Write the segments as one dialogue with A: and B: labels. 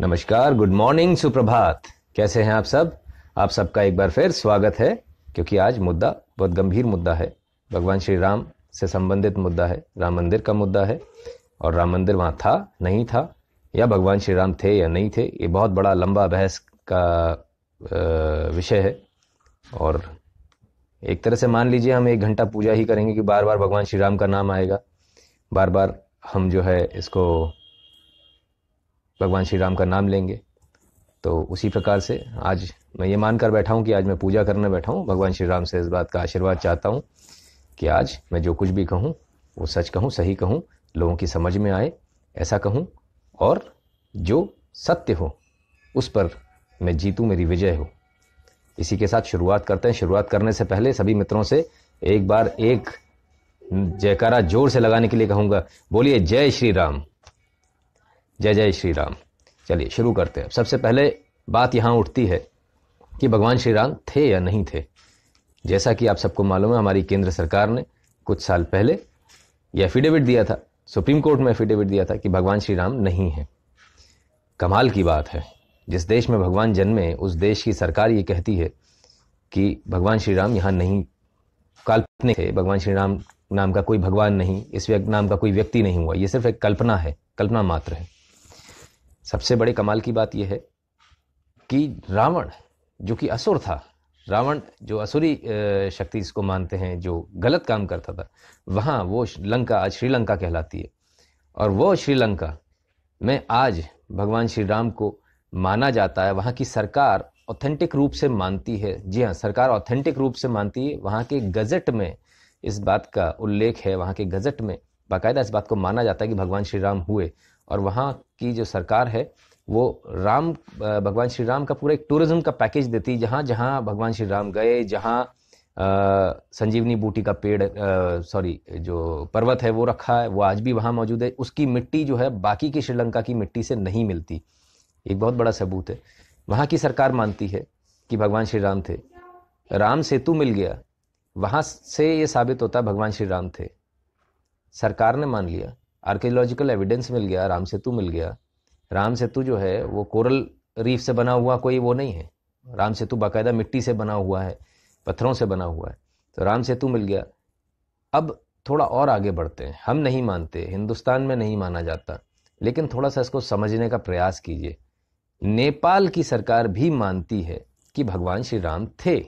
A: नमस्कार good morning सुप्रभात कैसे हैं आप सब आप सबका एक बार फिर स्वागत है क्योंकि आज मुद्दा बहुत गंभीर मुद्दा है भगवान श्री राम से संबंधित मुद्दा है राम मंदिर का मुद्दा है और राम मंदिर वहाँ था नहीं था या भगवान श्री राम थे या नहीं थे ये बहुत बड़ा लंबा बहस का विषय है और एक तरह से मान लीजिए हम एक घंटा पूजा ही करेंगे कि बार बार भगवान श्री राम का नाम आएगा बार बार हम जो है इसको भगवान श्री राम का नाम लेंगे तो उसी प्रकार से आज मैं ये मानकर बैठा हूँ कि आज मैं पूजा करने बैठा हूँ भगवान श्री राम से इस बात का आशीर्वाद चाहता हूँ कि आज मैं जो कुछ भी कहूँ वो सच कहूँ सही कहूँ लोगों की समझ में आए ऐसा कहूँ और जो सत्य हो उस पर मैं जीतूँ मेरी विजय हो इसी के साथ शुरुआत करते हैं शुरुआत करने से पहले सभी मित्रों से एक बार एक जयकारा जोर से लगाने के लिए कहूँगा बोलिए जय श्री राम जय जय श्री राम चलिए शुरू करते हैं सबसे पहले बात यहाँ उठती है कि भगवान श्री राम थे या नहीं थे जैसा कि आप सबको मालूम है हमारी केंद्र सरकार ने कुछ साल पहले यह एफिडेविट दिया था सुप्रीम कोर्ट में एफिडेविट दिया था कि भगवान श्री राम नहीं है कमाल की बात है जिस देश में भगवान जन्मे उस देश की सरकार ये कहती है कि भगवान श्री राम यहाँ नहीं काल्पनिक है भगवान श्री राम नाम का कोई भगवान नहीं इस नाम का कोई व्यक्ति नहीं हुआ ये सिर्फ एक कल्पना है कल्पना मात्र है सबसे बड़े कमाल की बात यह है कि रावण जो कि असुर था रावण जो असुरी शक्ति इसको मानते हैं जो गलत काम करता था वहाँ वो लंका आज श्रीलंका कहलाती है और वो श्रीलंका में आज भगवान श्री राम को माना जाता है वहाँ की सरकार ऑथेंटिक रूप से मानती है जी हाँ सरकार ऑथेंटिक रूप से मानती है वहाँ के गजट में इस बात का उल्लेख है वहाँ के गजट में बाकायदा इस बात को माना जाता है कि भगवान श्री राम हुए और वहाँ की जो सरकार है वो राम भगवान श्री राम का पूरा एक टूरिज्म का पैकेज देती जहाँ जहाँ भगवान श्री राम गए जहाँ संजीवनी बूटी का पेड़ सॉरी जो पर्वत है वो रखा है वो आज भी वहाँ मौजूद है उसकी मिट्टी जो है बाकी की श्रीलंका की मिट्टी से नहीं मिलती एक बहुत बड़ा सबूत है वहाँ की सरकार मानती है कि भगवान श्री राम थे राम सेतु मिल गया वहाँ से ये साबित होता भगवान श्री राम थे सरकार ने मान लिया आर्कियोलॉजिकल एविडेंस मिल गया राम सेतु मिल गया राम सेतु जो है वो कोरल रीफ से बना हुआ कोई वो नहीं है राम सेतु बाकायदा मिट्टी से बना हुआ है पत्थरों से बना हुआ है तो राम सेतु मिल गया अब थोड़ा और आगे बढ़ते हैं हम नहीं मानते हिंदुस्तान में नहीं माना जाता लेकिन थोड़ा सा इसको समझने का प्रयास कीजिए नेपाल की सरकार भी मानती है कि भगवान श्री राम थे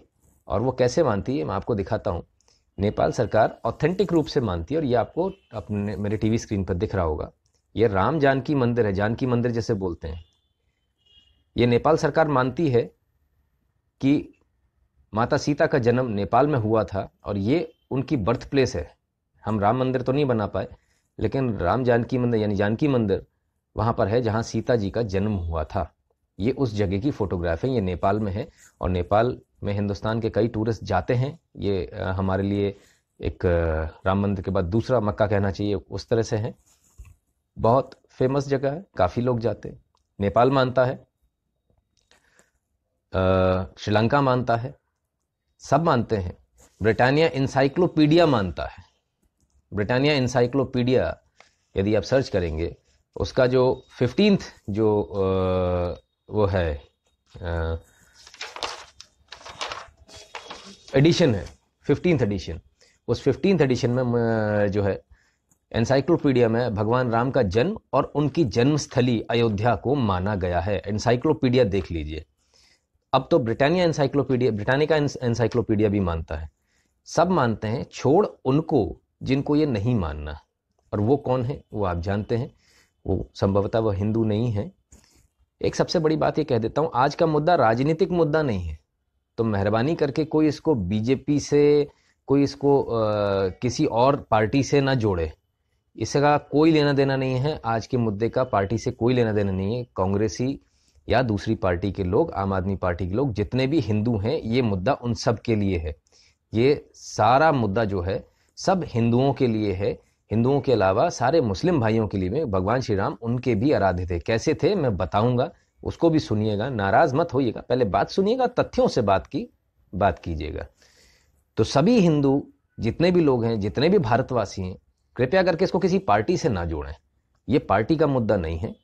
A: और वो कैसे मानती है मैं आपको दिखाता हूँ नेपाल सरकार ऑथेंटिक रूप से मानती है और ये आपको अपने मेरे टीवी स्क्रीन पर दिख रहा होगा ये राम जानकी मंदिर है जानकी मंदिर जैसे बोलते हैं ये नेपाल सरकार मानती है कि माता सीता का जन्म नेपाल में हुआ था और ये उनकी बर्थ प्लेस है हम राम मंदिर तो नहीं बना पाए लेकिन राम जानकी मंदिर यानी जानकी मंदिर वहाँ पर है जहाँ सीता जी का जन्म हुआ था ये उस जगह की फ़ोटोग्राफ है ये नेपाल में है और नेपाल में हिंदुस्तान के कई टूरिस्ट जाते हैं ये हमारे लिए एक राम मंदिर के बाद दूसरा मक्का कहना चाहिए उस तरह से है बहुत फेमस जगह है काफ़ी लोग जाते हैं नेपाल मानता है श्रीलंका मानता है सब मानते हैं ब्रिटानिया इंसाइक्लोपीडिया मानता है ब्रिटानिया इंसाइक्लोपीडिया यदि आप सर्च करेंगे उसका जो फिफ्टींथ जो वो है एडिशन है फिफ्टींथ एडिशन उस फिफ्टींथ एडिशन में जो है एनसाइक्लोपीडिया में भगवान राम का जन्म और उनकी जन्मस्थली अयोध्या को माना गया है एनसाइक्लोपीडिया देख लीजिए अब तो ब्रिटानिया एनसाइक्लोपीडिया ब्रिटानिका एनसाइक्लोपीडिया भी मानता है सब मानते हैं छोड़ उनको जिनको ये नहीं मानना और वो कौन है वो आप जानते हैं वो संभवतः वह हिंदू नहीं है एक सबसे बड़ी बात ये कह देता हूँ आज का मुद्दा राजनीतिक मुद्दा नहीं है तो मेहरबानी करके कोई इसको बीजेपी से कोई इसको आ, किसी और पार्टी से ना जोड़े इसका कोई लेना देना नहीं है आज के मुद्दे का पार्टी से कोई लेना देना नहीं है कांग्रेसी या दूसरी पार्टी के लोग आम आदमी पार्टी के लोग जितने भी हिंदू हैं ये मुद्दा उन सब के लिए है ये सारा मुद्दा जो है सब हिंदुओं के लिए है हिंदुओं के अलावा सारे मुस्लिम भाइयों के लिए में भगवान श्री राम उनके भी आराध्य थे कैसे थे मैं बताऊंगा उसको भी सुनिएगा नाराज मत होइएगा पहले बात सुनिएगा तथ्यों से बात की बात कीजिएगा तो सभी हिंदू जितने भी लोग हैं जितने भी भारतवासी हैं कृपया करके इसको किसी पार्टी से ना जोड़ें ये पार्टी का मुद्दा नहीं है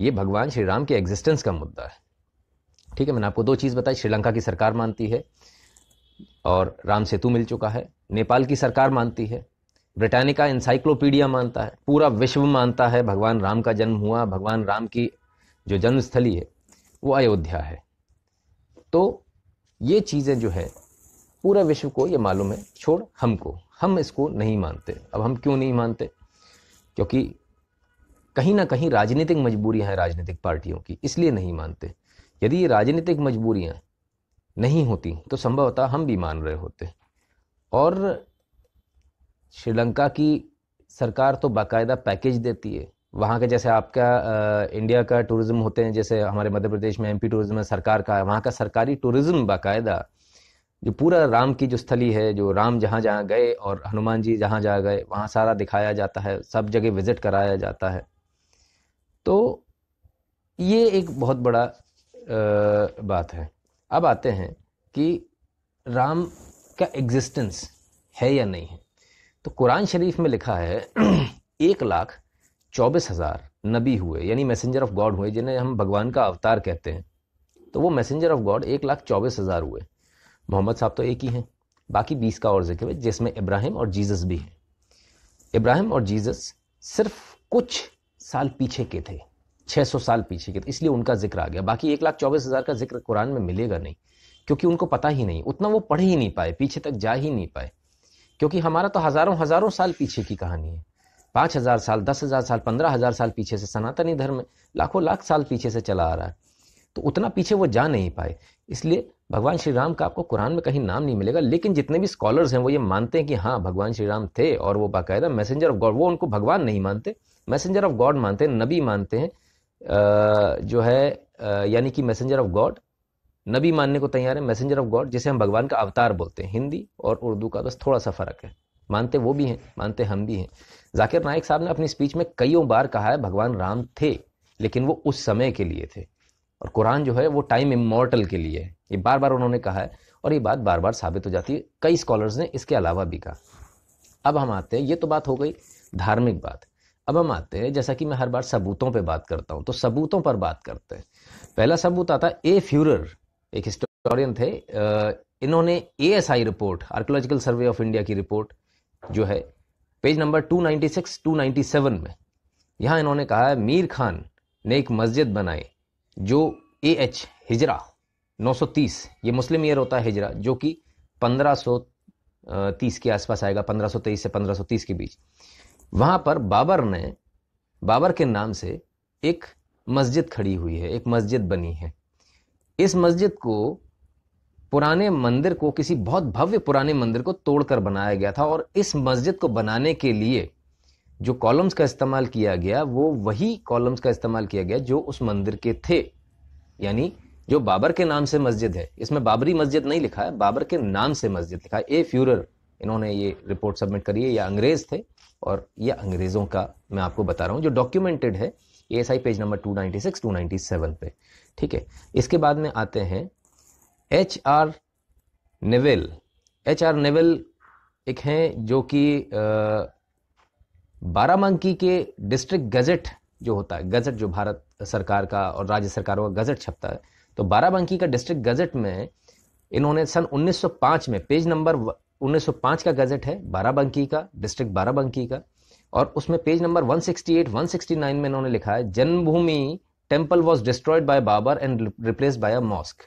A: ये भगवान श्री राम के एग्जिस्टेंस का मुद्दा है ठीक है मैंने आपको दो चीज़ बताई श्रीलंका की सरकार मानती है और राम सेतु मिल चुका है नेपाल की सरकार मानती है ब्रिटानिका इंसाइक्लोपीडिया मानता है पूरा विश्व मानता है भगवान राम का जन्म हुआ भगवान राम की जो जन्मस्थली है वो अयोध्या है तो ये चीज़ें जो है पूरा विश्व को ये मालूम है छोड़ हमको हम इसको नहीं मानते अब हम क्यों नहीं मानते क्योंकि कहीं ना कहीं राजनीतिक मजबूरियां हैं राजनीतिक पार्टियों की इसलिए नहीं मानते यदि ये राजनीतिक मजबूरियां नहीं होती तो संभवतः हम भी मान रहे होते और श्रीलंका की सरकार तो बाकायदा पैकेज देती है वहाँ के जैसे आपका आ, इंडिया का टूरिज़्म होते हैं जैसे हमारे मध्य प्रदेश में एमपी टूरिज़्म है सरकार का है वहाँ का सरकारी टूरिज़्म बाकायदा जो पूरा राम की जो स्थली है जो राम जहाँ जहाँ गए और हनुमान जी जहाँ जहाँ गए वहाँ सारा दिखाया जाता है सब जगह विज़िट कराया जाता है तो ये एक बहुत बड़ा आ, बात है अब आते हैं कि राम का एग्जिस्टेंस है या नहीं है तो कुरान शरीफ में लिखा है एक लाख चौबीस हज़ार नबी हुए यानी मैसेंजर ऑफ गॉड हुए जिन्हें हम भगवान का अवतार कहते हैं तो वो मैसेंजर ऑफ गॉड एक लाख चौबीस हज़ार हुए मोहम्मद साहब तो एक ही हैं बाकी बीस का और जिक्र है जिसमें इब्राहिम और जीसस भी हैं इब्राहिम और जीसस सिर्फ कुछ साल पीछे के थे 600 साल पीछे के थे इसलिए उनका जिक्र आ गया बाकी एक लाख चौबीस हज़ार का जिक्र कुरान में मिलेगा नहीं क्योंकि उनको पता ही नहीं उतना वो पढ़ ही नहीं पाए पीछे तक जा ही नहीं पाए क्योंकि हमारा तो हज़ारों हज़ारों साल पीछे की कहानी है पाँच हज़ार साल दस हज़ार साल पंद्रह हज़ार साल पीछे से सनातनी धर्म लाखों लाख साल पीछे से चला आ रहा है तो उतना पीछे वो जा नहीं पाए इसलिए भगवान श्री राम का आपको कुरान में कहीं नाम नहीं मिलेगा लेकिन जितने भी स्कॉलर्स हैं वो ये मानते हैं कि हाँ भगवान श्री राम थे और वो बाकायदा मैसेंजर ऑफ गॉड वो उनको भगवान नहीं मानते मैसेंजर ऑफ गॉड मानते हैं नबी मानते हैं जो है यानी कि मैसेंजर ऑफ गॉड नबी मानने को तैयार है मैसेंजर ऑफ गॉड जिसे हम भगवान का अवतार बोलते हैं हिंदी और उर्दू का बस थोड़ा सा फ़र्क है मानते वो भी हैं मानते हम भी हैं जाकिर नायक साहब ने अपनी स्पीच में कईयों बार कहा है भगवान राम थे लेकिन वो उस समय के लिए थे और कुरान जो है वो टाइम इमोर्टल के लिए है ये बार बार उन्होंने कहा है और ये बात बार बार साबित हो जाती है कई स्कॉलर्स ने इसके अलावा भी कहा अब हम आते हैं ये तो बात हो गई धार्मिक बात अब हम आते हैं जैसा कि मैं हर बार सबूतों पर बात करता हूँ तो सबूतों पर बात करते हैं पहला सबूत आता है ए फ्यूरर एक हिस्टोरियन थे इन्होंने आई report archaeological survey of India की रिपोर्ट जो है पेज नंबर 296 297 में यहाँ इन्होंने कहा है मीर खान ने एक मस्जिद बनाई जो ए एच हिजरा 930 ये मुस्लिम ईयर होता है हिजरा जो कि 1530 के आसपास आएगा 1523 से 1530 के बीच वहाँ पर बाबर ने बाबर के नाम से एक मस्जिद खड़ी हुई है एक मस्जिद बनी है इस मस्जिद को पुराने मंदिर को किसी बहुत भव्य पुराने मंदिर को तोड़कर बनाया गया था और इस मस्जिद को बनाने के लिए जो कॉलम्स का इस्तेमाल किया गया वो वही कॉलम्स का इस्तेमाल किया गया जो उस मंदिर के थे यानी जो बाबर के नाम से मस्जिद है इसमें बाबरी मस्जिद नहीं लिखा है बाबर के नाम से मस्जिद लिखा है ए फ्यूरर इन्होंने ये रिपोर्ट सबमिट करी है या अंग्रेज़ थे और ये अंग्रेज़ों का मैं आपको बता रहा हूँ जो डॉक्यूमेंटेड है a page number two ninety six two ninety seven पे ठीक है इसके बाद में आते हैं H R Nevill H R Nevill एक हैं जो कि बाराबंकी के डिस्ट्रिक्ट गजट जो होता है गजट जो भारत सरकार का और राज्य सरकारों का गजट छपता है तो बाराबंकी का डिस्ट्रिक्ट गजट में इन्होंने सन 1905 में पेज नंबर 1905 का गजट है बाराबंकी का डिस्ट्रिक्ट बाराबंकी का और उसमें पेज नंबर 168 169 में इन्होंने लिखा है Janmabhoomi temple was destroyed by Babar and replace by a mosque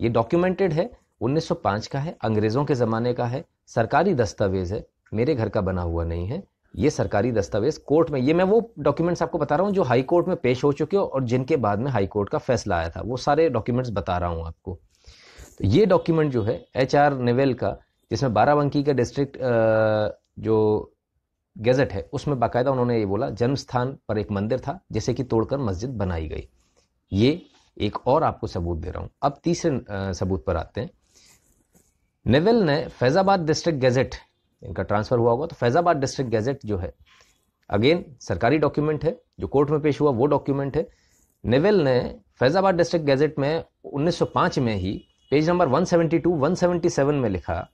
A: ये डॉक्यूमेंटेड है 1905 का है अंग्रेज़ों के ज़माने का है सरकारी दस्तावेज़ है मेरे घर का बना हुआ नहीं है ये सरकारी दस्तावेज कोर्ट में ये मैं वो डॉक्यूमेंट्स आपको बता रहा हूँ जो हाई कोर्ट में पेश हो चुके हो और जिनके बाद में हाई कोर्ट का फैसला आया था वो सारे डॉक्यूमेंट्स बता रहा हूँ आपको तो ये डॉक्यूमेंट जो है एच आर नेवेल का जिसमें बाराबंकी का डिस्ट्रिक्ट जो गैजेट है उसमें बाकायदा उन्होंने ये बोला जन्म स्थान पर एक मंदिर था जैसे कि तोड़कर मस्जिद बनाई गई ये एक और आपको सबूत दे रहा हूँ अब तीसरे सबूत पर आते हैं नेवल ने फैज़ाबाद डिस्ट्रिक्ट गैजेट इनका ट्रांसफ़र हुआ होगा तो फैज़ाबाद डिस्ट्रिक्ट गैजेट जो है अगेन सरकारी डॉक्यूमेंट है जो कोर्ट में पेश हुआ वो डॉक्यूमेंट है नेवल ने फैज़ाबाद डिस्ट्रिक्ट गैजेट में 1905 में ही पेज नंबर 172, 177 में लिखा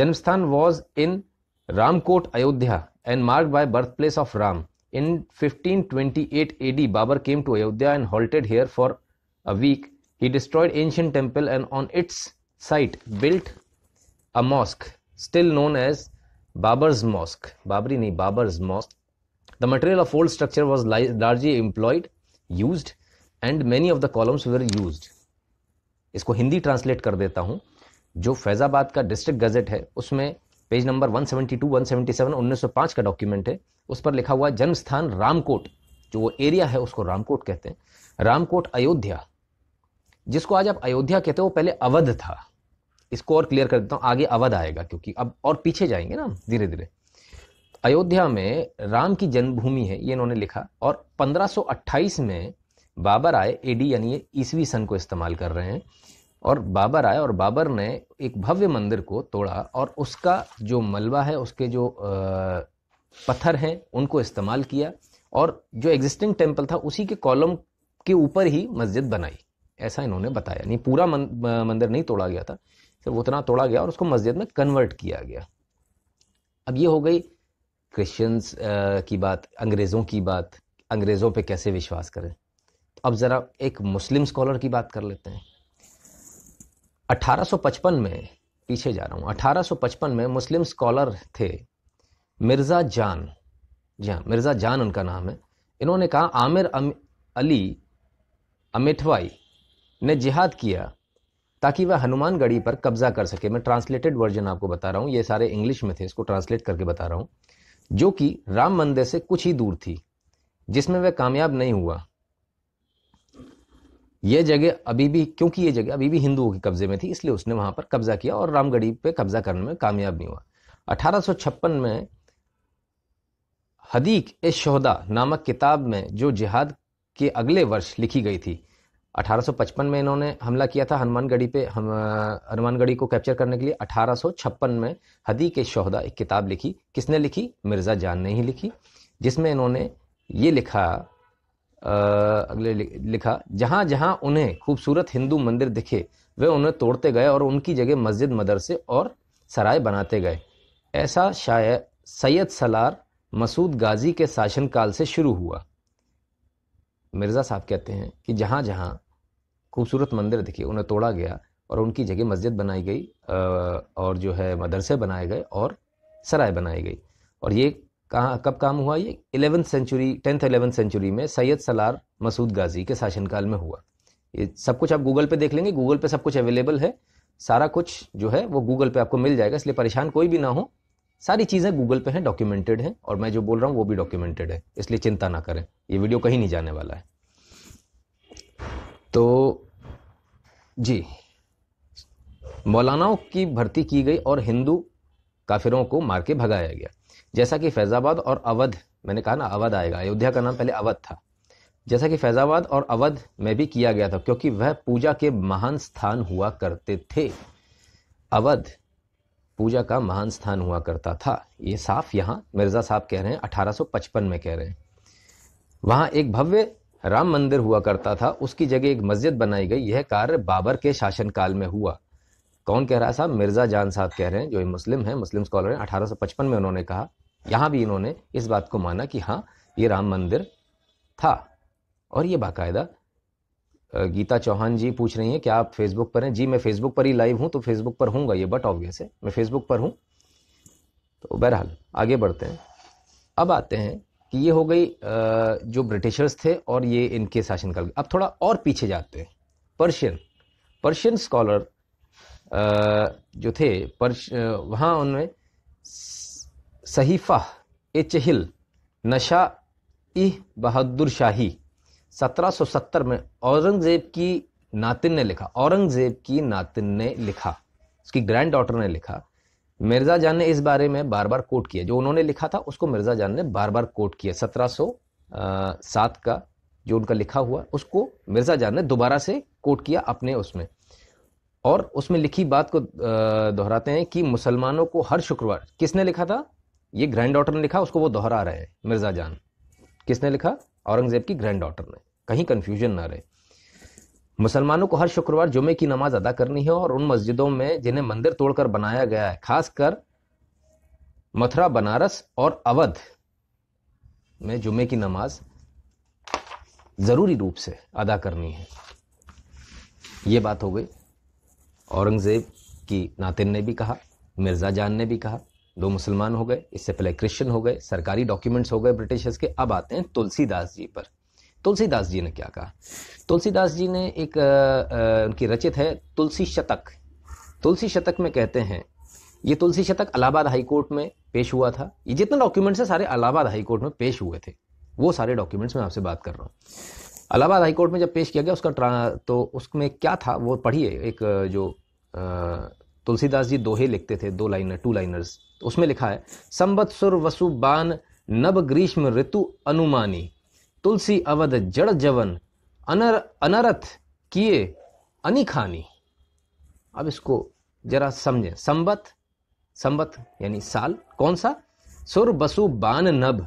A: Janmasthan was in Ramkot Ayodhya and mark by birth place of Ram in 1528 AD Babar came to Ayodhya and halted here for a week he destroyed ancient temple and on its site built a mosque still known as Babar's mosque Babri नहीं Babar's mosque the material of old structure was largely employed use and many of the columns were use इसको Hindi translate कर देता हूँ जो फैजाबाद का district gazette है उसमें page number 172, 177, 1905 का डॉक्यूमेंट है उस पर लिखा हुआ जन्म स्थान रामकोट जो वो एरिया है उसको रामकोट कहते हैं रामकोट अयोध्या जिसको आज आप अयोध्या कहते हो वो पहले अवध था इसको और क्लियर कर देता हूँ आगे अवध आएगा क्योंकि अब और पीछे जाएंगे ना धीरे धीरे अयोध्या में राम की जन्मभूमि है ये इन्होंने लिखा और 1528 में बाबर आए एडी यानी ईसवी सन को इस्तेमाल कर रहे हैं और बाबर आए और बाबर ने एक भव्य मंदिर को तोड़ा और उसका जो मलबा है उसके जो पत्थर हैं उनको इस्तेमाल किया और जो एग्जिस्टिंग टेम्पल था उसी के कॉलम के ऊपर ही मस्जिद बनाई ऐसा इन्होंने बताया नहीं पूरा मंदिर नहीं तोड़ा गया था सिर्फ उतना तोड़ा गया और उसको मस्जिद में कन्वर्ट किया गया अब ये हो गई क्रिश्चियंस की बात अंग्रेज़ों की बात अंग्रेज़ों पे कैसे विश्वास करें तो अब ज़रा एक मुस्लिम स्कॉलर की बात कर लेते हैं 1855 में पीछे जा रहा हूँ 1855 में मुस्लिम स्कॉलर थे मिर्ज़ा जान जी हाँ मिर्ज़ा जान उनका नाम है इन्होंने कहा आमिर अम, अली अमेठवाई ने जिहाद किया ताकि वह हनुमानगढ़ी पर कब्जा कर सके मैं ट्रांसलेटेड वर्जन आपको बता रहा हूँ ये सारे इंग्लिश में थे इसको ट्रांसलेट करके बता रहा हूँ जो कि राम मंदिर से कुछ ही दूर थी जिसमें वह कामयाब नहीं हुआ ये जगह अभी भी क्योंकि ये जगह अभी भी हिंदुओं के कब्जे में थी इसलिए उसने वहां पर कब्जा किया और रामगढ़ी पे कब्जा करने में कामयाब नहीं हुआ अठारह में हदीक ए शहदा नामक किताब में जो जिहाद के अगले वर्ष लिखी गई थी 1855 में इन्होंने हमला किया था हनुमानगढ़ी पे हम हनुमानगढ़ी को कैप्चर करने के लिए 1856 में हदी के शहदा एक किताब लिखी किसने लिखी मिर्ज़ा जान ने ही लिखी जिसमें इन्होंने ये लिखा अगले लिखा जहाँ जहाँ उन्हें खूबसूरत हिंदू मंदिर दिखे वे उन्हें तोड़ते गए और उनकी जगह मस्जिद मदरसे और सराय बनाते गए ऐसा शायद सैयद सलार मसूद गाजी के शासनकाल से शुरू हुआ मिर्ज़ा साहब कहते हैं कि जहाँ जहाँ खूबसूरत मंदिर दिखे उन्हें तोड़ा गया और उनकी जगह मस्जिद बनाई गई और जो है मदरसे बनाए गए और सराय बनाई गई और ये कहाँ कब काम हुआ ये eleventh century tenth eleventh century में सैयद सलार मसूद गाजी के शासनकाल में हुआ ये सब कुछ आप गूगल पे देख लेंगे गूगल पे सब कुछ अवेलेबल है सारा कुछ जो है वो गूगल पे आपको मिल जाएगा इसलिए परेशान कोई भी ना हो सारी चीज़ें गूगल पे हैं डॉक्यूमेंटेड हैं और मैं जो बोल रहा हूँ वो भी डॉक्यूमेंटेड है इसलिए चिंता ना करें ये वीडियो कहीं नहीं जाने वाला है तो जी मौलानाओं की भर्ती की गई और हिंदू काफिरों को मार के भगाया गया जैसा कि फैज़ाबाद और अवध मैंने कहा ना अवध आएगा अयोध्या का नाम पहले अवध था जैसा कि फैज़ाबाद और अवध में भी किया गया था क्योंकि वह पूजा के महान स्थान हुआ करते थे अवध पूजा का महान स्थान हुआ करता था ये साफ यहाँ मिर्ज़ा साहब कह रहे हैं अठारह में कह रहे हैं वहाँ एक भव्य राम मंदिर हुआ करता था उसकी जगह एक मस्जिद बनाई गई यह कार्य बाबर के शासनकाल में हुआ कौन कह रहा है साहब मिर्ज़ा जान साहब कह रहे हैं जो मुस्लिम है मुस्लिम स्कॉलर हैं अठारह में उन्होंने कहा यहाँ भी इन्होंने इस बात को माना कि हाँ ये राम मंदिर था और ये बाकायदा गीता चौहान जी पूछ रही हैं क्या आप फेसबुक पर हैं जी मैं फेसबुक पर ही लाइव हूँ तो फेसबुक पर हूँगा ये बट ऑब्वियस है मैं फेसबुक पर हूँ तो बहरहाल आगे बढ़ते हैं अब आते हैं कि ये हो गई जो ब्रिटिशर्स थे और ये इनके शासनकाल अब थोड़ा और पीछे जाते हैं पर्शियन पर्शियन स्कॉलर जो थे पर्श वहाँ उनमें सहीफ़ा ए चहल नशा इ बहादुर शाही 1770 में औरंगज़ेब की नातिन ने लिखा औरंगज़ेब की नातिन ने लिखा उसकी ग्रैंड डॉटर ने लिखा मिर्ज़ा जान ने इस बारे में बार बार कोट किया जो उन्होंने लिखा था उसको मिर्ज़ा जान ने बार बार कोट किया सत्रह सात का जो उनका लिखा हुआ उसको मिर्ज़ा जान ने दोबारा से कोट किया अपने उसमें और उसमें लिखी बात को दोहराते हैं कि मुसलमानों को हर शुक्रवार किसने लिखा था ये ग्रैंड डॉटर ने लिखा उसको वो दोहरा रहे हैं मिर्ज़ा जान किसने लिखा औरंगज़ेब की ग्रैंड डॉटर ने कहीं कन्फ्यूजन ना रहे मुसलमानों को हर शुक्रवार जुमे की नमाज अदा करनी है और उन मस्जिदों में जिन्हें मंदिर तोड़कर बनाया गया है खासकर मथुरा बनारस और अवध में जुमे की नमाज ज़रूरी रूप से अदा करनी है ये बात हो गई औरंगज़ेब की नातिन ने भी कहा मिर्ज़ा जान ने भी कहा दो मुसलमान हो गए इससे पहले क्रिश्चियन हो गए सरकारी डॉक्यूमेंट्स हो गए ब्रिटिशर्स के अब आते हैं तुलसीदास जी पर तुलसीदास जी ने क्या कहा तुलसीदास जी ने एक उनकी रचित है तुलसी शतक तुलसी शतक में कहते हैं ये तुलसी शतक अलाहाबाद हाई कोर्ट में पेश हुआ था ये जितने डॉक्यूमेंट्स हैं सारे अलाहाबाद हाई कोर्ट में पेश हुए थे वो सारे डॉक्यूमेंट्स मैं आपसे बात कर रहा हूँ अलाहाबाद हाई कोर्ट में जब पेश किया गया उसका तो उसमें क्या था वो पढ़िए एक जो तुलसीदास जी दोहे लिखते थे दो लाइनर टू लाइनर्स उसमें लिखा है संबत्सुर वसुबान नब ग्रीष्म ऋतु अनुमानी तुलसी अवध जड़ जवन अनर अनरथ किए अनिखानी अब इसको जरा समझे संबत संबत यानी साल कौन सा सुर बसु बान नभ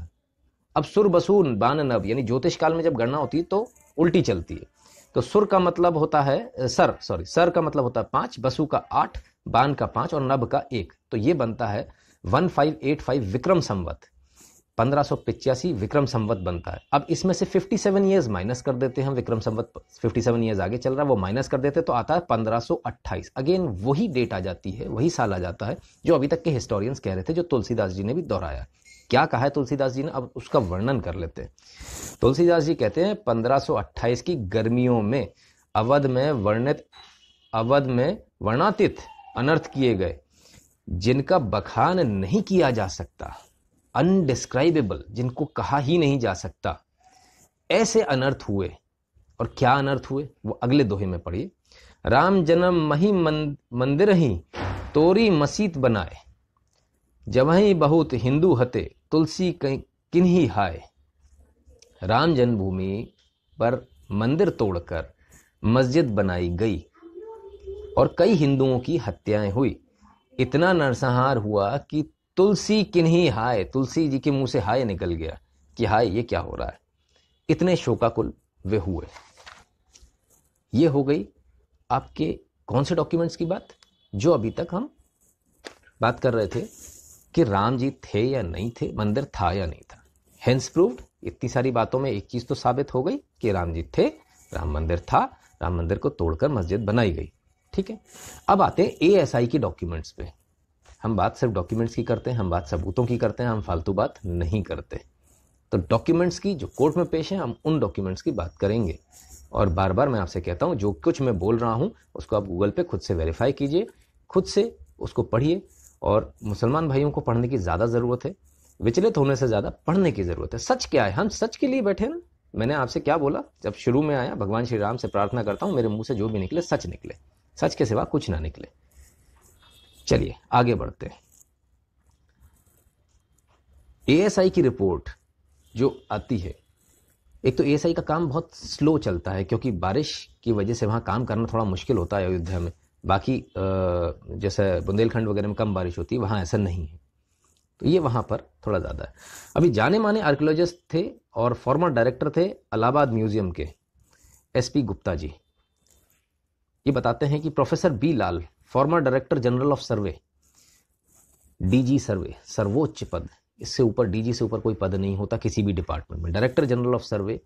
A: अब सुर बसु बान नभ यानी ज्योतिष काल में जब गणना होती है तो उल्टी चलती है तो सुर का मतलब होता है सर सॉरी सर का मतलब होता है पांच बसु का आठ बान का पांच और नभ का एक तो ये बनता है one five eight five Vikram Samvat पंद्रह सौ पिचासी विक्रम संवत बनता है अब इसमें से फिफ्टी सेवन ईयर्स माइनस कर देते हैं Vikram Samvat fifty seven years आगे चल रहा है वो माइनस कर देते तो आता है पंद्रह अट्ठाईस अगेन वही डेट आ जाती है वही साल आ जाता है जो अभी तक के हिस्टोरियंस कह रहे थे जो तुलसीदास जी ने भी दोहराया क्या कहा है तुलसीदास जी ने अब उसका वर्णन कर लेते हैं तुलसीदास जी कहते हैं पंद्रह की गर्मियों में अवध में वर्णित अवध में वर्णातिथ अनर्थ किए गए जिनका बखान नहीं किया जा सकता अनडिस्क्राइबेबल जिनको कहा ही नहीं जा सकता ऐसे अनर्थ हुए और क्या अनर्थ हुए वो अगले दोहे में पढ़िए राम जन्म मही मंदिर ही तोरी मसीत बनाए जब ही बहुत हिंदू हते तुलसी किन्ही हाय राम जन्मभूमि पर मंदिर तोड़कर मस्जिद बनाई गई और कई हिंदुओं की हत्याएं हुई इतना नरसंहार हुआ कि तुलसी किन्हीं हाय तुलसी जी के मुंह से हाय निकल गया कि हाय ये क्या हो रहा है इतने शोकाकुल वे हुए ये हो गई आपके कौन से डॉक्यूमेंट्स की बात जो अभी तक हम बात कर रहे थे कि राम जी थे या नहीं थे मंदिर था या नहीं था हेंस प्रूव्ड इतनी सारी बातों में एक चीज़ तो साबित हो गई कि राम जी थे राम मंदिर था राम मंदिर को तोड़कर मस्जिद बनाई गई ठीक है अब आते हैं एएसआई के डॉक्यूमेंट्स पे हम बात सिर्फ डॉक्यूमेंट्स की करते हैं हम बात सबूतों की करते हैं हम फालतू बात नहीं करते तो डॉक्यूमेंट्स की जो कोर्ट में पेश है हम उन डॉक्यूमेंट्स की बात करेंगे और बार बार मैं आपसे कहता हूँ जो कुछ मैं बोल रहा हूँ उसको आप गूगल पे खुद से वेरीफाई कीजिए खुद से उसको पढ़िए और मुसलमान भाइयों को पढ़ने की ज़्यादा ज़रूरत है विचलित होने से ज़्यादा पढ़ने की ज़रूरत है सच क्या है हम सच के लिए बैठे ना मैंने आपसे क्या बोला जब शुरू में आया भगवान श्री राम से प्रार्थना करता हूँ मेरे मुंह से जो भी निकले सच निकले सच के सिवा कुछ ना निकले चलिए आगे बढ़ते हैं एएसआई की रिपोर्ट जो आती है एक तो एएसआई का काम बहुत स्लो चलता है क्योंकि बारिश की वजह से वहाँ काम करना थोड़ा मुश्किल होता है अयोध्या में बाकी जैसे बुंदेलखंड वगैरह में कम बारिश होती है वहाँ ऐसा नहीं है तो ये वहाँ पर थोड़ा ज़्यादा है अभी जाने माने आर्कियोलॉजिस्ट थे और फॉर्मर डायरेक्टर थे अलाहाबाद म्यूज़ियम के एसपी गुप्ता जी ये बताते हैं कि professor B Lal former director general of survey DG survey सर्वोच्च पद इससे ऊपर डीजी से ऊपर कोई पद नहीं होता किसी भी डिपार्टमेंट में director general of survey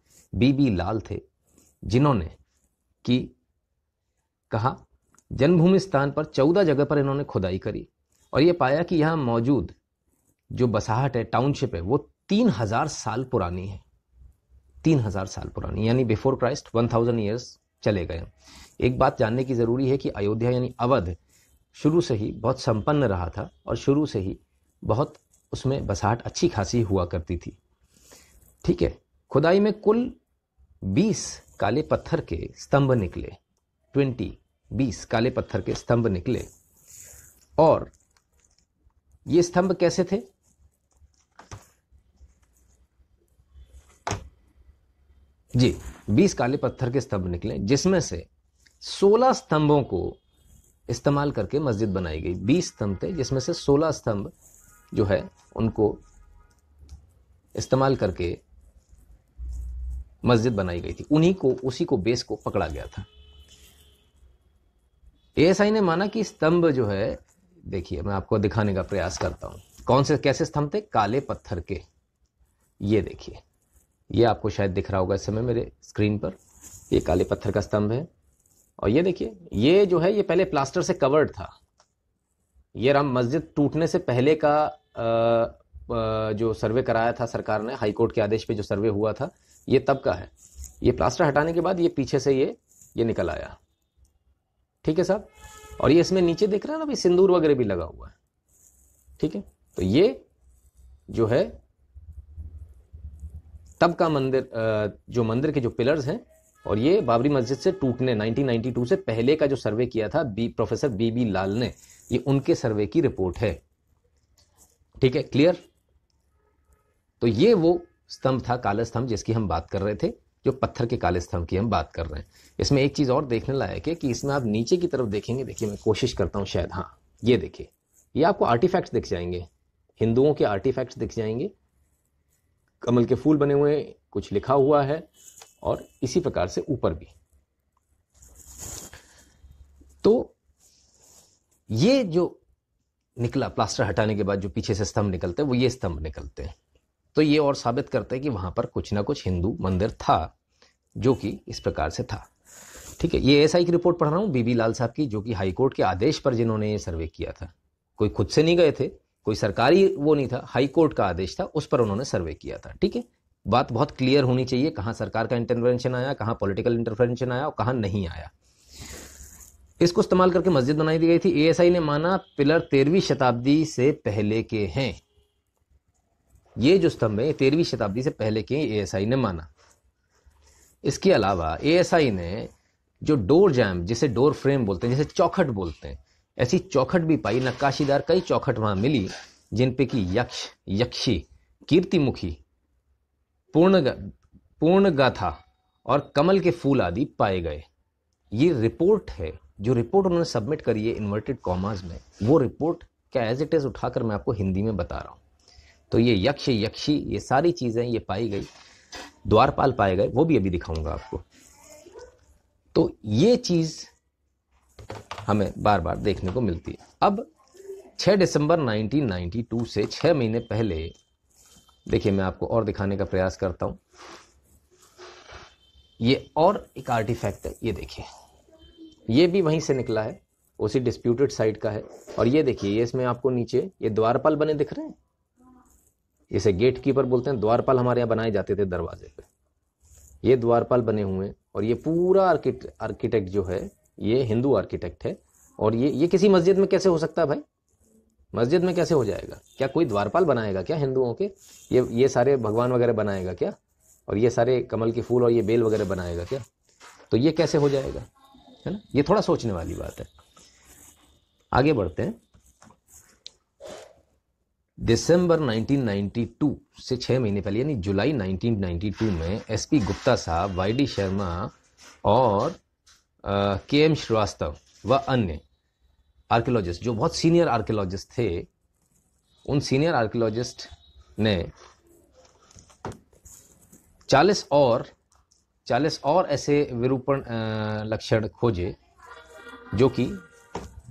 A: B B Lal थे जिन्होंने कि कहा जन्मभूमि स्थान पर चौदह जगह पर इन्होंने खुदाई करी और ये पाया कि यहाँ मौजूद जो बसाहट है टाउनशिप है वो तीन हजार साल पुरानी है तीन हजार साल पुरानी यानी before Christ one thousand years चले गए एक बात जानने की ज़रूरी है कि अयोध्या यानी अवध शुरू से ही बहुत संपन्न रहा था और शुरू से ही बहुत उसमें बसाहट अच्छी खासी हुआ करती थी ठीक है खुदाई में कुल 20 काले पत्थर के स्तंभ निकले 20 20 काले पत्थर के स्तंभ निकले और ये स्तंभ कैसे थे जी 20 काले पत्थर के स्तंभ निकले जिसमें से सोलह स्तंभों को इस्तेमाल करके मस्जिद बनाई गई बीस स्तंभ थे जिसमें से सोलह स्तंभ जो है उनको इस्तेमाल करके मस्जिद बनाई गई थी उन्हीं को उसी को बेस को पकड़ा गया था ए ने माना कि स्तंभ जो है देखिए मैं आपको दिखाने का प्रयास करता हूं कौन से कैसे स्तंभ थे काले पत्थर के ये देखिए ये आपको शायद दिख रहा होगा इस समय मेरे स्क्रीन पर ये काले पत्थर का स्तंभ है और ये देखिए ये जो है ये पहले प्लास्टर से कवर्ड था ये राम मस्जिद टूटने से पहले का जो सर्वे कराया था सरकार ने हाईकोर्ट के आदेश पे जो सर्वे हुआ था ये तब का है ये प्लास्टर हटाने के बाद ये पीछे से ये ये निकल आया ठीक है साहब और ये इसमें नीचे देख रहे हैं ना भाई सिंदूर वगैरह भी लगा हुआ है ठीक है तो ये जो है तब का मंदिर जो मंदिर के जो पिलर्स हैं और ये बाबरी मस्जिद से टूटने 1992 से पहले का जो सर्वे किया था B professor B B Lal ने ये उनके सर्वे की रिपोर्ट है ठीक है क्लियर तो ये वो स्तंभ था काले स्तंभ जिसकी हम बात कर रहे थे जो पत्थर के काले स्तंभ की हम बात कर रहे हैं इसमें एक चीज़ और देखने लायक है कि इसमें आप नीचे की तरफ देखेंगे देखिए मैं कोशिश करता हूँ शायद हाँ ये देखिए ये आपको आर्टिफैक्ट्स दिख जाएंगे हिंदुओं के आर्टिफैक्ट्स दिख जाएंगे कमल के फूल बने हुए कुछ लिखा हुआ है और इसी प्रकार से ऊपर भी तो ये जो निकला प्लास्टर हटाने के बाद जो पीछे से स्तंभ निकलते हैं वो ये स्तंभ निकलते हैं तो ये और साबित करते हैं कि वहां पर कुछ ना कुछ हिंदू मंदिर था जो कि इस प्रकार से था ठीक है ये एस की रिपोर्ट पढ़ रहा हूँ बीबी लाल साहब की जो कि हाईकोर्ट के आदेश पर जिन्होंने ये सर्वे किया था कोई खुद से नहीं गए थे कोई सरकारी वो नहीं था हाईकोर्ट का आदेश था उस पर उन्होंने सर्वे किया था ठीक है बात बहुत क्लियर होनी चाहिए कहाँ सरकार का इंटरवेंशन आया कहाँ पॉलिटिकल इंटरवेंशन आया और कहाँ नहीं आया इसको इस्तेमाल करके मस्जिद बनाई दी गई थी एएसआई ने माना पिलर तेरहवीं शताब्दी से पहले के हैं ये जो स्तंभ है तेरहवीं शताब्दी से पहले के आई ने माना इसके अलावा आई ने जो डोर जैम जिसे डोर फ्रेम बोलते हैं जिसे चौखट बोलते हैं ऐसी चौखट भी पाई नक्काशीदार कई चौखट वहां मिली जिन पे कि यक्ष यक्षी कीर्तिमुखी पूर्ण पूर्ण गाथा और कमल के फूल आदि पाए गए ये रिपोर्ट है जो रिपोर्ट उन्होंने सबमिट करी है इन्वर्टेड कॉमर्स में वो रिपोर्ट क्या एज इट इज़ उठाकर मैं आपको हिंदी में बता रहा हूँ तो ये यक्ष यक्षी ये सारी चीज़ें ये पाई गई द्वारपाल पाए गए वो भी अभी दिखाऊंगा आपको तो ये चीज़ हमें बार बार देखने को मिलती है अब 6 दिसंबर 1992 से 6 महीने पहले देखिए मैं आपको और दिखाने का प्रयास करता हूँ ये और एक आर्टिफैक्ट है ये देखिए ये भी वहीं से निकला है उसी डिस्प्यूटेड साइड का है और ये देखिए ये इसमें आपको नीचे ये द्वारपाल बने दिख रहे हैं इसे गेट कीपर बोलते हैं द्वारपाल हमारे यहाँ बनाए जाते थे दरवाजे पे ये द्वारपाल बने हुए हैं और ये पूरा आर्किट आर्किटेक्ट जो है ये हिंदू आर्किटेक्ट है और ये ये किसी मस्जिद में कैसे हो सकता है भाई मस्जिद में कैसे हो जाएगा क्या कोई द्वारपाल बनाएगा क्या हिंदुओं के ये ये सारे भगवान वगैरह बनाएगा क्या और ये सारे कमल के फूल और ये बेल वगैरह बनाएगा क्या तो ये कैसे हो जाएगा है ना ये थोड़ा सोचने वाली बात है आगे बढ़ते हैं दिसंबर 1992 से छः महीने पहले यानी जुलाई 1992 में एसपी गुप्ता साहब वाईडी शर्मा और के एम श्रीवास्तव व अन्य आर्कियोलॉजिस्ट जो बहुत सीनियर आर्कियोलॉजिस्ट थे उन सीनियर आर्कियोलॉजिस्ट ने 40 और 40 और ऐसे विरूपण लक्षण खोजे जो कि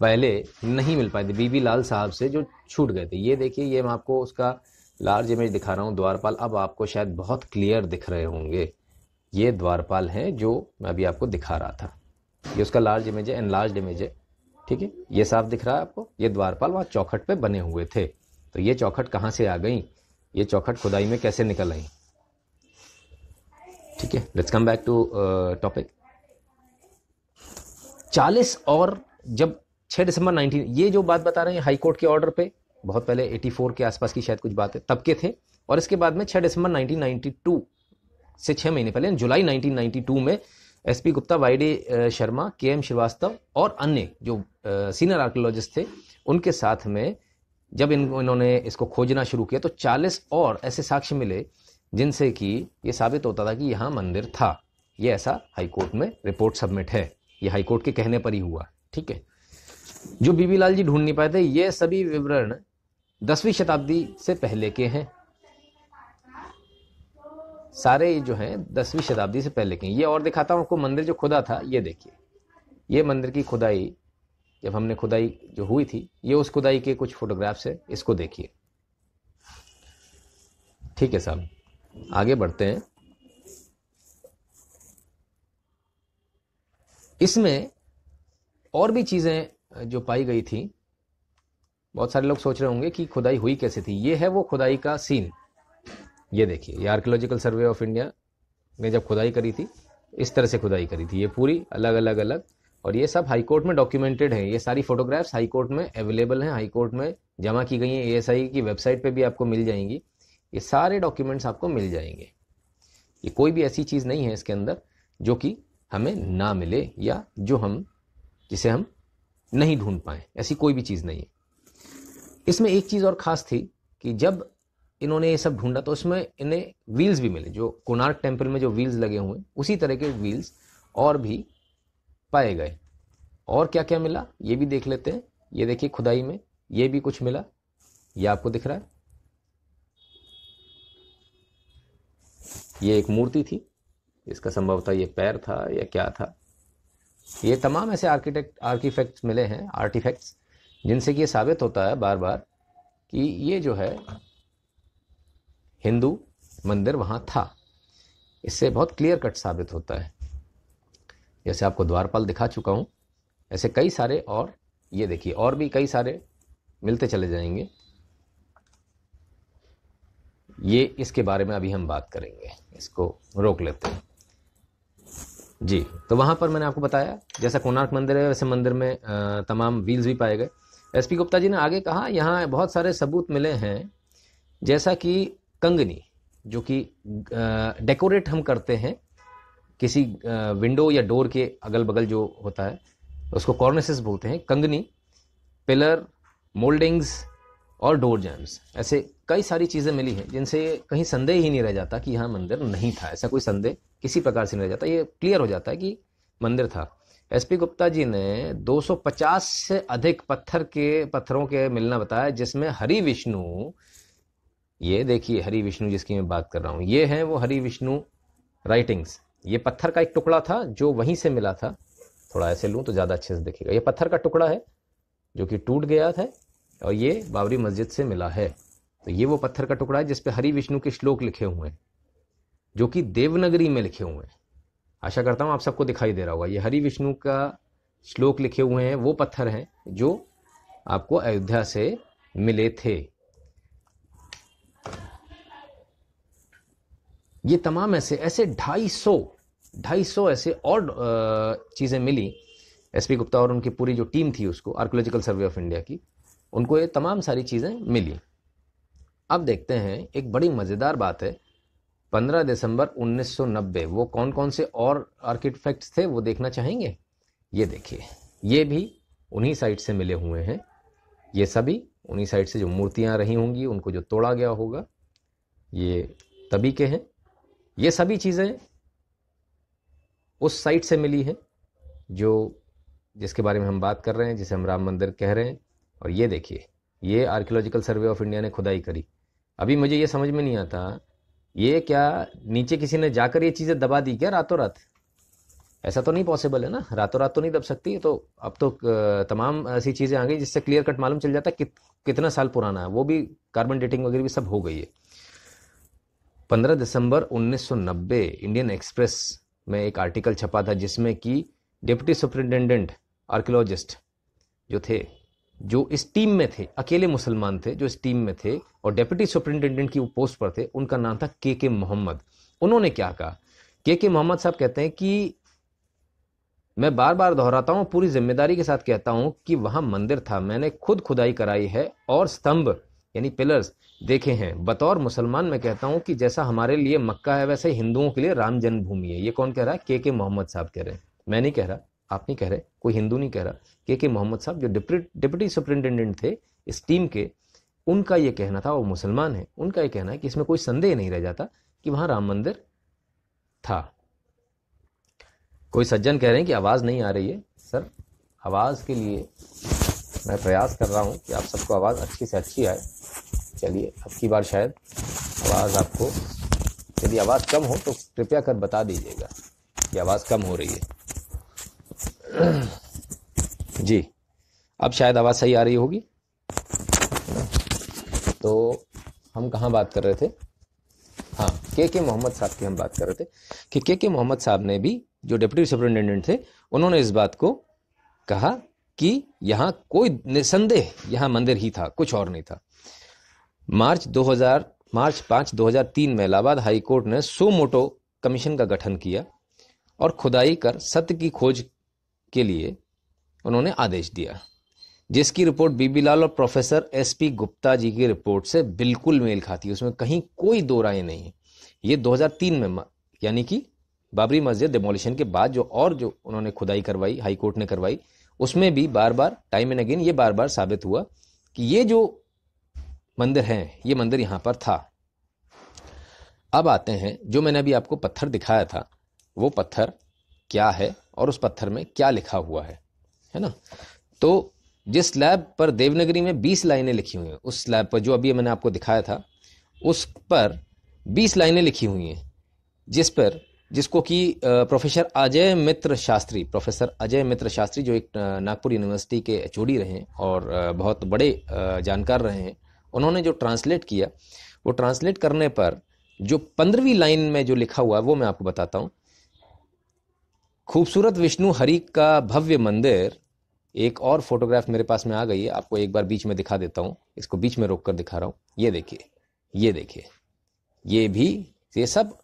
A: पहले नहीं मिल पाए थे बीबी लाल साहब से जो छूट गए थे ये देखिए ये मैं आपको उसका लार्ज इमेज दिखा रहा हूँ द्वारपाल अब आपको शायद बहुत क्लियर दिख रहे होंगे ये द्वारपाल हैं जो मैं अभी आपको दिखा रहा था ये उसका लार्ज इमेज है एनलार्ज इमेज है ठीक है ये साफ दिख रहा है आपको ये द्वारपाल वहाँ चौखट पे बने हुए थे तो ये चौखट कहाँ से आ गई ये चौखट खुदाई में कैसे निकल आई ठीक है let's come back to topic चालीस और जब छः दिसंबर नाइनटीन ये जो बात बता रहे हैं हाई कोर्ट के ऑर्डर पे बहुत पहले फोर के आसपास की शायद कुछ बात है तब के थे और इसके बाद में छः दिसंबर टू से छः महीने पहले जुलाई 1992 में SP Gupta Y D Sharma K M Srivastava और अन्य जो सीनियर आर्कोलॉजिस्ट थे उनके साथ में जब इन इन्होंने इसको खोजना शुरू किया तो 40 और ऐसे साक्ष्य मिले जिनसे कि ये साबित होता था कि यहाँ मंदिर था ये ऐसा हाईकोर्ट में रिपोर्ट सबमिट है ये हाईकोर्ट के कहने पर ही हुआ ठीक है जो बीबी लाल जी ढूंढ नहीं पाए थे ये सभी विवरण दसवीं शताब्दी से पहले के हैं सारे जो हैं दसवीं शताब्दी से पहले के ये और दिखाता हूँ आपको मंदिर जो खुदा था ये देखिए ये मंदिर की खुदाई जब हमने खुदाई जो हुई थी ये उस खुदाई के कुछ फोटोग्राफ्स है इसको देखिए ठीक है साहब आगे बढ़ते हैं इसमें और भी चीज़ें जो पाई गई थी बहुत सारे लोग सोच रहे होंगे कि खुदाई हुई कैसे थी ये है वो खुदाई का सीन ये देखिए ये आर्कियोलॉजिकल सर्वे ऑफ इंडिया ने जब खुदाई करी थी इस तरह से खुदाई करी थी ये पूरी अलग अलग अलग और ये सब हाई कोर्ट में डॉक्यूमेंटेड है ये सारी फोटोग्राफ्स हाई कोर्ट में अवेलेबल हैं हाई कोर्ट में जमा की गई हैं एएसआई की वेबसाइट पे भी आपको मिल जाएंगी ये सारे डॉक्यूमेंट्स आपको मिल जाएंगे ये कोई भी ऐसी चीज़ नहीं है इसके अंदर जो कि हमें ना मिले या जो हम जिसे हम नहीं ढूंढ पाए ऐसी कोई भी चीज़ नहीं है इसमें एक चीज़ और ख़ास थी कि जब इन्होंने ये सब ढूंढा तो उसमें इन्हें व्हील्स भी मिले जो कोनार्क टेम्पल में जो व्हील्स लगे हुए उसी तरह के व्हील्स और भी पाए गए और क्या क्या मिला ये भी देख लेते हैं ये देखिए खुदाई में ये भी कुछ मिला ये आपको दिख रहा है ये एक मूर्ति थी इसका संभवतः ये पैर था या क्या था ये तमाम ऐसे आर्किटेक्ट आर्किफेक्ट्स मिले हैं आर्टिफैक्ट्स जिनसे कि ये साबित होता है बार बार कि ये जो है हिंदू मंदिर वहाँ था इससे बहुत क्लियर कट साबित होता है जैसे आपको द्वारपाल दिखा चुका हूँ ऐसे कई सारे और ये देखिए और भी कई सारे मिलते चले जाएंगे ये इसके बारे में अभी हम बात करेंगे इसको रोक लेते हैं जी तो वहाँ पर मैंने आपको बताया जैसा कोणार्क मंदिर है वैसे मंदिर में तमाम व्हील्स भी पाए गए एस पी गुप्ता जी ने आगे कहा यहाँ बहुत सारे सबूत मिले हैं जैसा कि कंगनी जो कि डेकोरेट हम करते हैं किसी विंडो या डोर के अगल बगल जो होता है उसको कॉर्नेसिस बोलते हैं कंगनी पिलर मोल्डिंग्स और डोर जैम्स ऐसे कई सारी चीज़ें मिली हैं जिनसे कहीं संदेह ही नहीं रह जाता कि यहाँ मंदिर नहीं था ऐसा कोई संदेह किसी प्रकार से नहीं रह जाता ये क्लियर हो जाता है कि मंदिर था एसपी गुप्ता जी ने 250 से अधिक पत्थर के पत्थरों के मिलना बताया जिसमें हरि विष्णु ये देखिए हरि विष्णु जिसकी मैं बात कर रहा हूँ ये हैं वो हरि विष्णु राइटिंग्स ये पत्थर का एक टुकड़ा था जो वहीं से मिला था थोड़ा ऐसे लूँ तो ज़्यादा अच्छे से दिखेगा ये पत्थर का टुकड़ा है जो कि टूट गया था और ये बाबरी मस्जिद से मिला है तो ये वो पत्थर का टुकड़ा है जिसपे हरि विष्णु के श्लोक लिखे हुए हैं जो कि देवनगरी में लिखे हुए हैं आशा करता हूँ आप सबको दिखाई दे रहा होगा ये हरि विष्णु का श्लोक लिखे हुए हैं वो पत्थर हैं जो आपको अयोध्या से मिले थे ये तमाम ऐसे ऐसे ढाई सौ ढाई सौ ऐसे और चीज़ें मिली एस पी गुप्ता और उनकी पूरी जो टीम थी उसको आर्कोलॉजिकल सर्वे ऑफ इंडिया की उनको ये तमाम सारी चीज़ें मिली अब देखते हैं एक बड़ी मज़ेदार बात है 15 दिसंबर 1990 वो कौन कौन से और आर्किटेक्ट्स थे वो देखना चाहेंगे ये देखिए ये भी उन्हीं साइड से मिले हुए हैं ये सभी उन्हीं साइड से जो मूर्तियाँ रही होंगी उनको जो तोड़ा गया होगा ये तभी के हैं ये सभी चीज़ें उस साइट से मिली हैं जो जिसके बारे में हम बात कर रहे हैं जिसे हम राम मंदिर कह रहे हैं और ये देखिए ये आर्कियोलॉजिकल सर्वे ऑफ इंडिया ने खुदाई करी अभी मुझे ये समझ में नहीं आता ये क्या नीचे किसी ने जाकर ये चीज़ें दबा दी क्या रातों रात ऐसा तो नहीं पॉसिबल है ना रातों रात तो नहीं दब सकती तो अब तो तमाम ऐसी चीज़ें आ गई जिससे क्लियर कट मालूम चल जाता है कि, कितना साल पुराना है वो भी कार्बन डेटिंग वगैरह भी सब हो गई है पंद्रह दिसंबर 1990 इंडियन एक्सप्रेस में एक आर्टिकल छपा था जिसमें कि डिप्टी सुप्रिंटेंडेंट आर्कियोलॉजिस्ट जो थे जो इस टीम में थे अकेले मुसलमान थे जो इस टीम में थे और डेप्यूटी सुप्रिंटेंडेंट की पोस्ट पर थे उनका नाम था के के मोहम्मद उन्होंने क्या कहा के के मोहम्मद साहब कहते हैं कि मैं बार बार दोहराता हूँ पूरी जिम्मेदारी के साथ कहता हूँ कि वहाँ मंदिर था मैंने खुद खुदाई कराई है और स्तंभ यानी पिलर्स देखे हैं बतौर मुसलमान मैं कहता हूँ कि जैसा हमारे लिए मक्का है वैसे हिंदुओं के लिए राम जन्मभूमि है ये कौन कह रहा है के के मोहम्मद साहब कह रहे हैं मैं नहीं कह रहा आप नहीं कह रहे कोई हिंदू नहीं कह रहा के के मोहम्मद साहब जो डिप्टी सुप्रिंटेंडेंट थे इस टीम के उनका ये कहना था वो मुसलमान है उनका ये कहना है कि इसमें कोई संदेह नहीं रह जाता कि वहाँ राम मंदिर था कोई सज्जन कह रहे हैं कि आवाज़ नहीं आ रही है सर आवाज़ के लिए मैं प्रयास कर रहा हूँ कि आप सबको आवाज़ अच्छी से अच्छी आए चलिए अब की बार शायद आवाज़ आपको यदि आवाज़ कम हो तो कृपया कर बता दीजिएगा कि आवाज़ कम हो रही है जी अब शायद आवाज़ सही आ रही होगी तो हम कहाँ बात कर रहे थे हाँ के के मोहम्मद साहब की हम बात कर रहे थे कि के के मोहम्मद साहब ने भी जो डिप्टी सुप्रिंटेंडेंट थे उन्होंने इस बात को कहा कि यहाँ कोई निसंदेह यहाँ मंदिर ही था कुछ और नहीं था मार्च 2000 मार्च 5 2003 में इलाहाबाद हाईकोर्ट ने सो मोटो कमीशन का गठन किया और खुदाई कर सत्य की खोज के लिए उन्होंने आदेश दिया जिसकी रिपोर्ट बीबी लाल और प्रोफेसर एस पी गुप्ता जी की रिपोर्ट से बिल्कुल मेल खाती है उसमें कहीं कोई दो राय नहीं है ये 2003 में यानी कि बाबरी मस्जिद डेमोलिशन के बाद जो और जो उन्होंने खुदाई करवाई हाईकोर्ट ने करवाई उसमें भी बार बार टाइम एंड अगेन ये बार बार साबित हुआ कि ये जो मंदिर हैं ये मंदिर यहाँ पर था अब आते हैं जो मैंने अभी आपको पत्थर दिखाया था वो पत्थर क्या है और उस पत्थर में क्या लिखा हुआ है है ना तो जिस स्लैब पर देवनगरी में 20 लाइनें लिखी हुई हैं उस स्लैब पर जो अभी मैंने आपको दिखाया था उस पर 20 लाइनें लिखी हुई हैं जिस पर जिसको कि प्रोफेसर अजय मित्र शास्त्री प्रोफेसर अजय मित्र शास्त्री जो एक नागपुर यूनिवर्सिटी के एच रहे हैं और बहुत बड़े जानकार रहे हैं उन्होंने जो ट्रांसलेट किया वो ट्रांसलेट करने पर जो पंद्रहवीं लाइन में जो लिखा हुआ है वो मैं आपको बताता हूँ खूबसूरत विष्णु हरि का भव्य मंदिर एक और फोटोग्राफ मेरे पास में आ गई है आपको एक बार बीच में दिखा देता हूँ इसको बीच में रोक कर दिखा रहा हूँ ये देखिए ये देखिए ये भी ये सब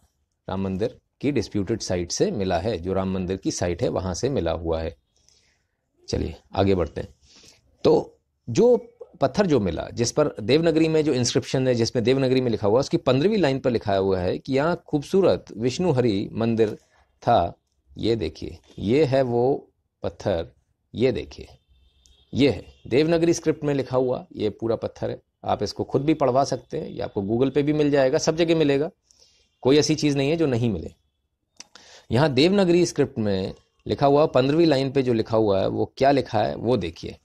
A: राम मंदिर की डिस्प्यूटेड साइट से मिला है जो राम मंदिर की साइट है वहाँ से मिला हुआ है चलिए आगे बढ़ते हैं तो जो पत्थर जो मिला जिस पर देवनगरी में जो इंस्क्रिप्शन है जिसमें देवनगरी में लिखा हुआ उसकी पंद्रहवीं लाइन पर लिखा हुआ है कि यहाँ खूबसूरत विष्णु हरि मंदिर था ये देखिए ये है वो पत्थर ये देखिए ये है देवनगरी स्क्रिप्ट में लिखा हुआ ये पूरा पत्थर है आप इसको खुद भी पढ़वा सकते हैं या आपको गूगल पे भी मिल जाएगा सब जगह मिलेगा कोई ऐसी चीज़ नहीं है जो नहीं मिले यहाँ देवनगरी स्क्रिप्ट में लिखा हुआ पंद्रहवीं लाइन पे जो लिखा हुआ है वो क्या लिखा है वो देखिए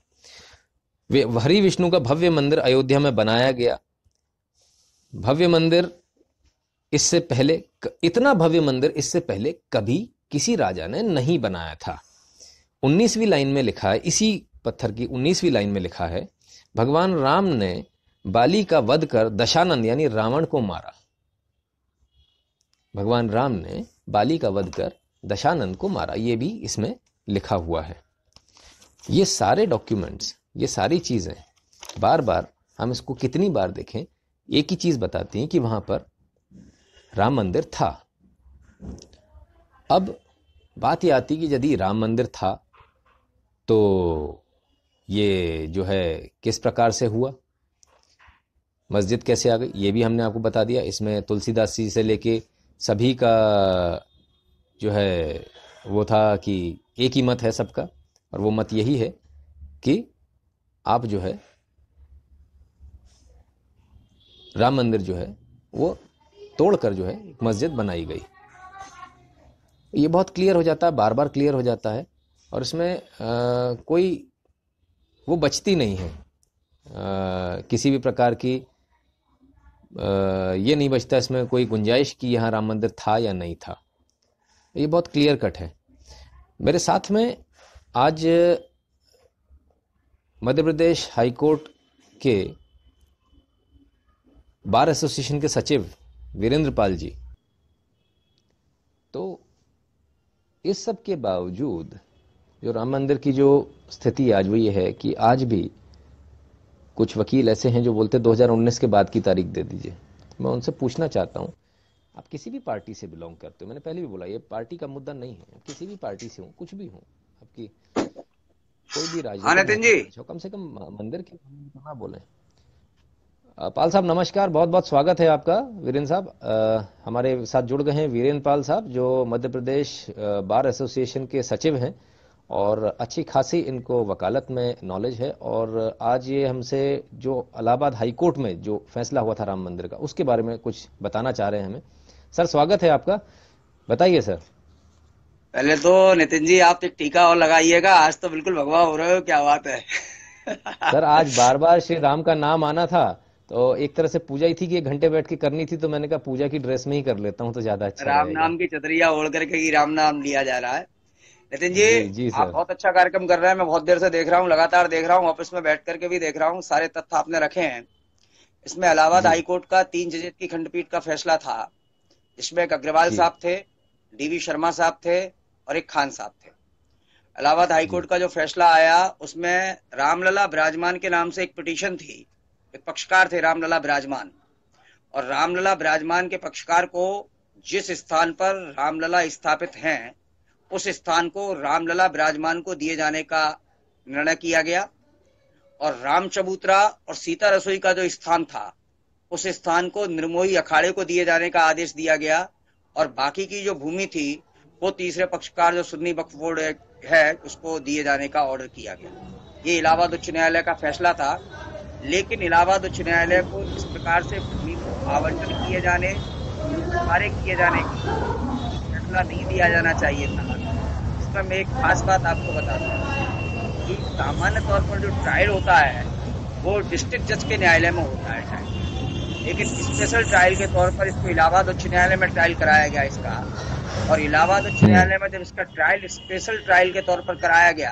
A: हरि विष्णु का भव्य मंदिर अयोध्या में बनाया गया भव्य मंदिर इससे पहले इतना भव्य मंदिर इससे पहले कभी किसी राजा ने नहीं बनाया था 19वीं लाइन में लिखा है इसी पत्थर की 19वीं लाइन में लिखा है भगवान राम ने बाली का वध कर दशानंद यानी रावण को मारा भगवान राम ने बाली का वध कर दशानंद को मारा ये भी इसमें लिखा हुआ है ये सारे डॉक्यूमेंट्स ये सारी चीज़ें बार बार हम इसको कितनी बार देखें एक ही चीज़ बताती हैं कि वहाँ पर राम मंदिर था अब बात यह आती कि यदि राम मंदिर था तो ये जो है किस प्रकार से हुआ मस्जिद कैसे आ गई ये भी हमने आपको बता दिया इसमें तुलसीदास जी से लेके सभी का जो है वो था कि एक ही मत है सबका और वो मत यही है कि आप जो है राम मंदिर जो है वो तोड़कर जो है मस्जिद बनाई गई ये बहुत क्लियर हो जाता है बार बार क्लियर हो जाता है और इसमें आ, कोई वो बचती नहीं है आ, किसी भी प्रकार की आ, ये नहीं बचता इसमें कोई गुंजाइश कि यहाँ राम मंदिर था या नहीं था ये बहुत क्लियर कट है मेरे साथ में आज मध्य प्रदेश हाईकोर्ट के बार एसोसिएशन के सचिव वीरेंद्र पाल जी तो इस सब के बावजूद जो राम मंदिर की जो स्थिति आज वो ये है कि आज भी कुछ वकील ऐसे हैं जो बोलते 2019 के बाद की तारीख दे दीजिए मैं उनसे पूछना चाहता हूँ आप किसी भी पार्टी से बिलोंग करते हो मैंने पहले भी बोला ये पार्टी का मुद्दा नहीं है किसी भी पार्टी से हूँ कुछ भी हूँ आपकी कोई भी राजनीति नितिन हाँ, जी कम से कम मंदिर के ना बोले पाल साहब नमस्कार बहुत बहुत स्वागत है आपका वीरेंद्र साहब हमारे साथ जुड़ गए हैं वीरेंद्र पाल साहब जो मध्य प्रदेश बार एसोसिएशन के सचिव हैं और अच्छी खासी इनको वकालत में नॉलेज है और आज ये हमसे जो इलाहाबाद हाईकोर्ट कोर्ट में जो फैसला हुआ था राम मंदिर का उसके बारे में कुछ बताना चाह रहे हैं हमें सर स्वागत है आपका बताइए सर
B: पहले तो नितिन जी आप तो एक टीका और लगाइएगा आज तो बिल्कुल भगवा हो रहे हो क्या बात है
A: सर आज बार बार श्री राम का नाम आना था तो एक तरह से पूजा ही थी कि घंटे बैठ के करनी थी तो मैंने कहा पूजा की ड्रेस में ही कर लेता हूँ तो ज्यादा अच्छा राम नाम
B: की चतरिया ओढ़ करके राम नाम लिया जा रहा है नितिन जी, जी, जी आप बहुत अच्छा कार्यक्रम कर रहे हैं मैं बहुत देर से देख रहा हूँ लगातार देख रहा हूँ ऑफिस में बैठ करके भी देख रहा हूँ सारे तथ्य आपने रखे हैं इसमें इलाहाबाद हाईकोर्ट का तीन जजेज की खंडपीठ का फैसला था इसमें एक अग्रवाल साहब थे डीवी शर्मा साहब थे और एक खान साहब थे इलाहाबाद हाईकोर्ट का जो फैसला आया उसमें रामलला ब्राजमान के नाम से एक पिटीशन थी एक पक्षकार थे रामलला ब्राजमान और रामलला ब्राजमान के पक्षकार को जिस स्थान पर रामलला स्थापित हैं उस स्थान को रामलला ब्राजमान को दिए जाने का निर्णय किया गया और राम चबूतरा और सीता रसोई का जो स्थान था उस स्थान को निर्मोही अखाड़े को दिए जाने का आदेश दिया गया और बाकी की जो भूमि थी वो तीसरे पक्षकार जो सुन्नी बकफोर्ड है उसको दिए जाने का ऑर्डर किया गया ये इलाहाबाद उच्च न्यायालय का फैसला था लेकिन इलाहाबाद उच्च न्यायालय को इस प्रकार से भूमि को आवंटन किए जाने कार्य किए जाने फैसला नहीं दिया जाना चाहिए था इसमें मैं एक खास बात आपको बताता हूँ कि सामान्य तौर पर जो ट्रायल होता है वो डिस्ट्रिक्ट जज के न्यायालय में होता है ट्रायल लेकिन स्पेशल ट्रायल के तौर पर इसको इलाहाबाद उच्च न्यायालय में ट्रायल कराया गया इसका और इलाहाबाद उच्च न्यायालय में जब इसका ट्रायल स्पेशल ट्रायल के तौर पर कराया गया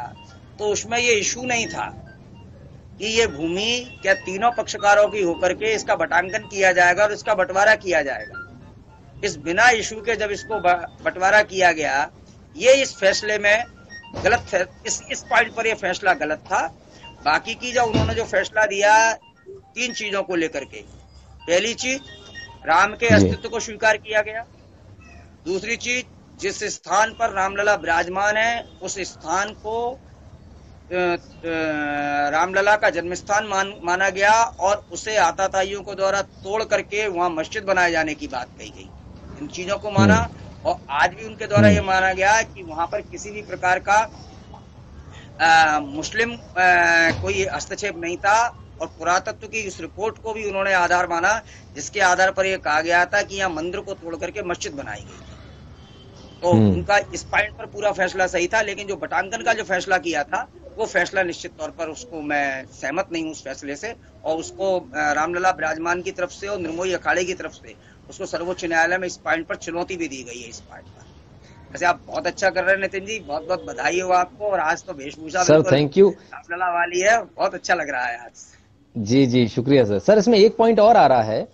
B: तो उसमें ये इशू नहीं था कि ये भूमि क्या तीनों पक्षकारों की होकर के इसका बटांकन किया जाएगा और इसका बंटवारा किया जाएगा इस बिना इशू के जब इसको बंटवारा किया गया ये इस फैसले में गलत इस इस पॉइंट पर यह फैसला गलत था बाकी की जो उन्होंने जो फैसला दिया तीन चीजों को लेकर के पहली चीज राम के अस्तित्व को स्वीकार किया गया दूसरी चीज जिस स्थान पर रामलला विराजमान है उस स्थान को रामलला का जन्म स्थान मान, माना गया और उसे आताताइयों को द्वारा तोड़ करके वहां मस्जिद बनाए जाने की बात कही गई इन चीजों को माना हम्म। और आज भी उनके द्वारा यह हम्म। माना गया कि वहां पर किसी भी प्रकार का आ, मुस्लिम आ, कोई हस्तक्षेप नहीं था और पुरातत्व की इस रिपोर्ट को भी उन्होंने आधार माना जिसके आधार पर यह कहा गया था कि यहाँ मंदिर को तोड़ करके मस्जिद बनाई गई तो हम्म। उनका इस पॉइंट पर पूरा फैसला सही था लेकिन जो बटांगन का जो फैसला किया था वो फैसला निश्चित तौर पर उसको मैं सहमत नहीं हूँ उस फैसले से और उसको रामलला विराजमान की तरफ से और निर्मोही अखाड़े की तरफ से उसको सर्वोच्च न्यायालय में इस पॉइंट पर चुनौती भी दी गई है इस पॉइंट पर वैसे आप बहुत अच्छा कर रहे हैं नितिन जी बहुत बहुत बधाई हो आपको और आज तो वेशभूषा थैंक यू रामलला वाली है बहुत अच्छा लग रहा है आज
A: जी जी शुक्रिया सर सर इसमें एक पॉइंट और आ रहा है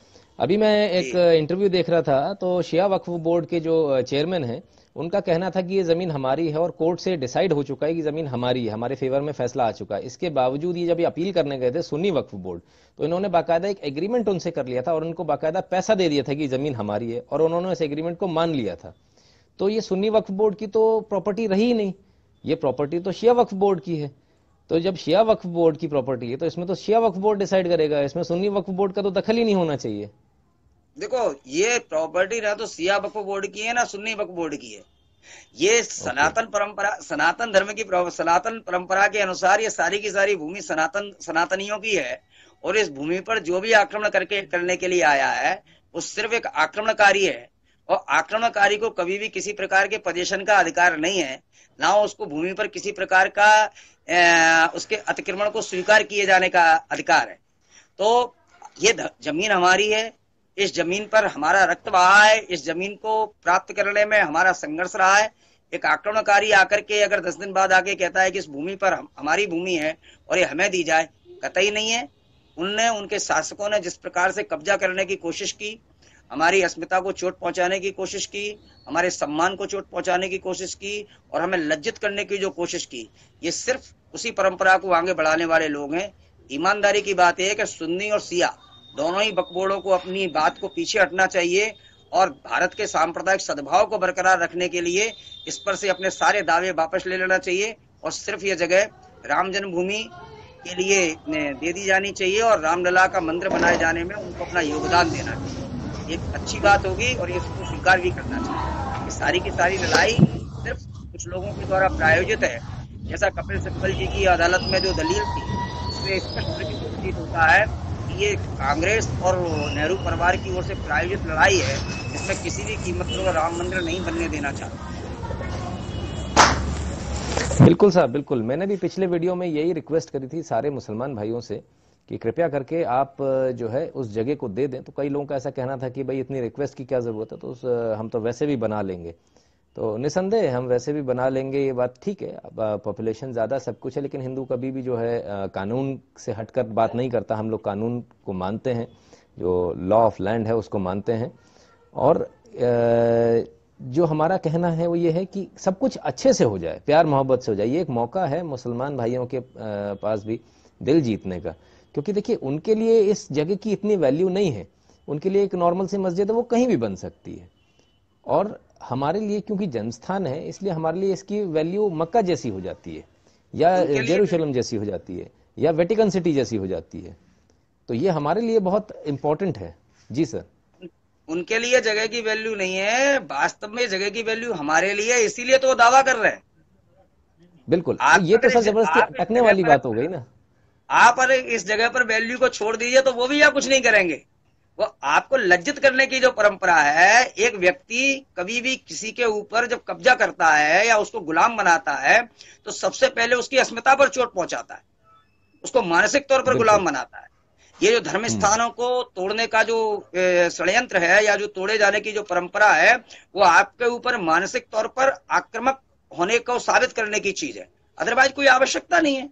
A: अभी मैं एक इंटरव्यू देख रहा था तो शिया वक्फ बोर्ड के जो चेयरमैन हैं उनका कहना था कि ये ज़मीन हमारी है और कोर्ट से डिसाइड हो चुका है कि ज़मीन हमारी है हमारे फेवर में फैसला आ चुका है इसके बावजूद ये जब ये अपील करने गए थे सुन्नी वक्फ बोर्ड तो इन्होंने बाकायदा एक एग्रीमेंट उनसे कर लिया था और उनको बाकायदा पैसा दे दिया था कि ज़मीन हमारी है और उन्होंने इस एग्रीमेंट को मान लिया था तो ये सुन्नी वक्फ बोर्ड की तो प्रॉपर्टी रही नहीं ये प्रॉपर्टी तो शिया वक्फ बोर्ड की है तो जब शिया वक्फ बोर्ड की प्रॉपर्टी है तो इसमें तो शिया वक्फ बोर्ड डिसाइड करेगा इसमें सुन्नी वक्फ बोर्ड का तो दखल ही नहीं होना चाहिए
B: देखो ये प्रॉपर्टी ना तो सिया बक बोर्ड की है ना सुन्नी बक्फ बोर्ड की है ये सनातन परंपरा सनातन धर्म की सनातन परंपरा के अनुसार ये सारी की सारी भूमि सनातन सनातनियों की है और इस भूमि पर जो भी आक्रमण करके करने के लिए आया है वो सिर्फ एक आक्रमणकारी है और आक्रमणकारी को कभी भी किसी प्रकार के पजेशन का अधिकार नहीं है ना उसको भूमि पर किसी प्रकार का ए, उसके अतिक्रमण को स्वीकार किए जाने का अधिकार है तो ये जमीन हमारी है इस जमीन पर हमारा रक्त बहा है इस जमीन को प्राप्त करने में हमारा संघर्ष रहा है एक आक्रमणकारी आकर के अगर दस दिन बाद आके कहता है कि इस भूमि पर हम, हमारी भूमि है और ये हमें दी जाए कतई नहीं है उनने उनके शासकों ने जिस प्रकार से कब्जा करने की कोशिश की हमारी अस्मिता को चोट पहुंचाने की कोशिश की हमारे सम्मान को चोट पहुंचाने की कोशिश की और हमें लज्जित करने की जो कोशिश की ये सिर्फ उसी परंपरा को आगे बढ़ाने वाले लोग हैं ईमानदारी की बात यह है कि सुन्नी और सिया दोनों ही बकबोड़ों को अपनी बात को पीछे हटना चाहिए और भारत के सांप्रदायिक सद्भाव को बरकरार रखने के लिए इस पर से अपने सारे दावे वापस ले लेना चाहिए और सिर्फ ये जगह राम जन्मभूमि के लिए दे दी जानी चाहिए और रामलला का मंदिर बनाए जाने में उनको अपना योगदान देना चाहिए एक अच्छी बात होगी और ये इसको स्वीकार भी करना चाहिए सारी की सारी लड़ाई
A: सिर्फ
B: कुछ लोगों के द्वारा प्रायोजित है जैसा कपिल सिब्बल जी की अदालत में जो दलील थी उसमें स्पष्ट प्रतीत होता है ये कांग्रेस और नेहरू परिवार की ओर से प्रायोजित लड़ाई है इसमें किसी भी कीमत पर राम मंदिर नहीं बनने देना चाहता
A: बिल्कुल साहब बिल्कुल मैंने भी पिछले वीडियो में यही रिक्वेस्ट करी थी सारे मुसलमान भाइयों से कि कृपया करके आप जो है उस जगह को दे दें तो कई लोगों का ऐसा कहना था कि भाई इतनी रिक्वेस्ट की क्या जरूरत है तो उस हम तो वैसे भी बना लेंगे तो निसंदेह हम वैसे भी बना लेंगे ये बात ठीक है पॉपुलेशन ज़्यादा सब कुछ है लेकिन हिंदू कभी भी जो है कानून से हटकर बात नहीं करता हम लोग कानून को मानते हैं जो लॉ ऑफ लैंड है उसको मानते हैं और जो हमारा कहना है वो ये है कि सब कुछ अच्छे से हो जाए प्यार मोहब्बत से हो जाए ये एक मौका है मुसलमान भाइयों के पास भी दिल जीतने का क्योंकि देखिए उनके लिए इस जगह की इतनी वैल्यू नहीं है उनके लिए एक नॉर्मल सी मस्जिद है वो कहीं भी बन सकती है और हमारे लिए क्योंकि जन्मस्थान है इसलिए हमारे लिए इसकी वैल्यू मक्का जैसी हो जाती है या जेरूशलम जैसी हो जाती है या वेटिकन सिटी जैसी हो जाती है तो ये हमारे लिए बहुत इम्पोर्टेंट है जी सर
B: उनके लिए जगह की वैल्यू नहीं है वास्तव में जगह की वैल्यू हमारे लिए इसीलिए तो दावा कर रहे
A: हैं बिल्कुल आप ये तो सर जबरदस्ती अटकने वाली बात हो गई ना
B: आप अरे इस जगह पर वैल्यू को छोड़ दीजिए तो वो भी आप कुछ नहीं करेंगे वो आपको लज्जित करने की जो परंपरा है एक व्यक्ति कभी भी किसी के ऊपर जब कब्जा करता है या उसको गुलाम बनाता है तो सबसे पहले उसकी अस्मिता पर चोट पहुंचाता है उसको मानसिक तौर पर गुलाम बनाता है ये जो धर्म स्थानों को तोड़ने का जो षडयंत्र है या जो तोड़े जाने की जो परंपरा है वो आपके ऊपर मानसिक तौर पर आक्रमक होने को साबित करने की चीज है अदरवाइज कोई आवश्यकता नहीं है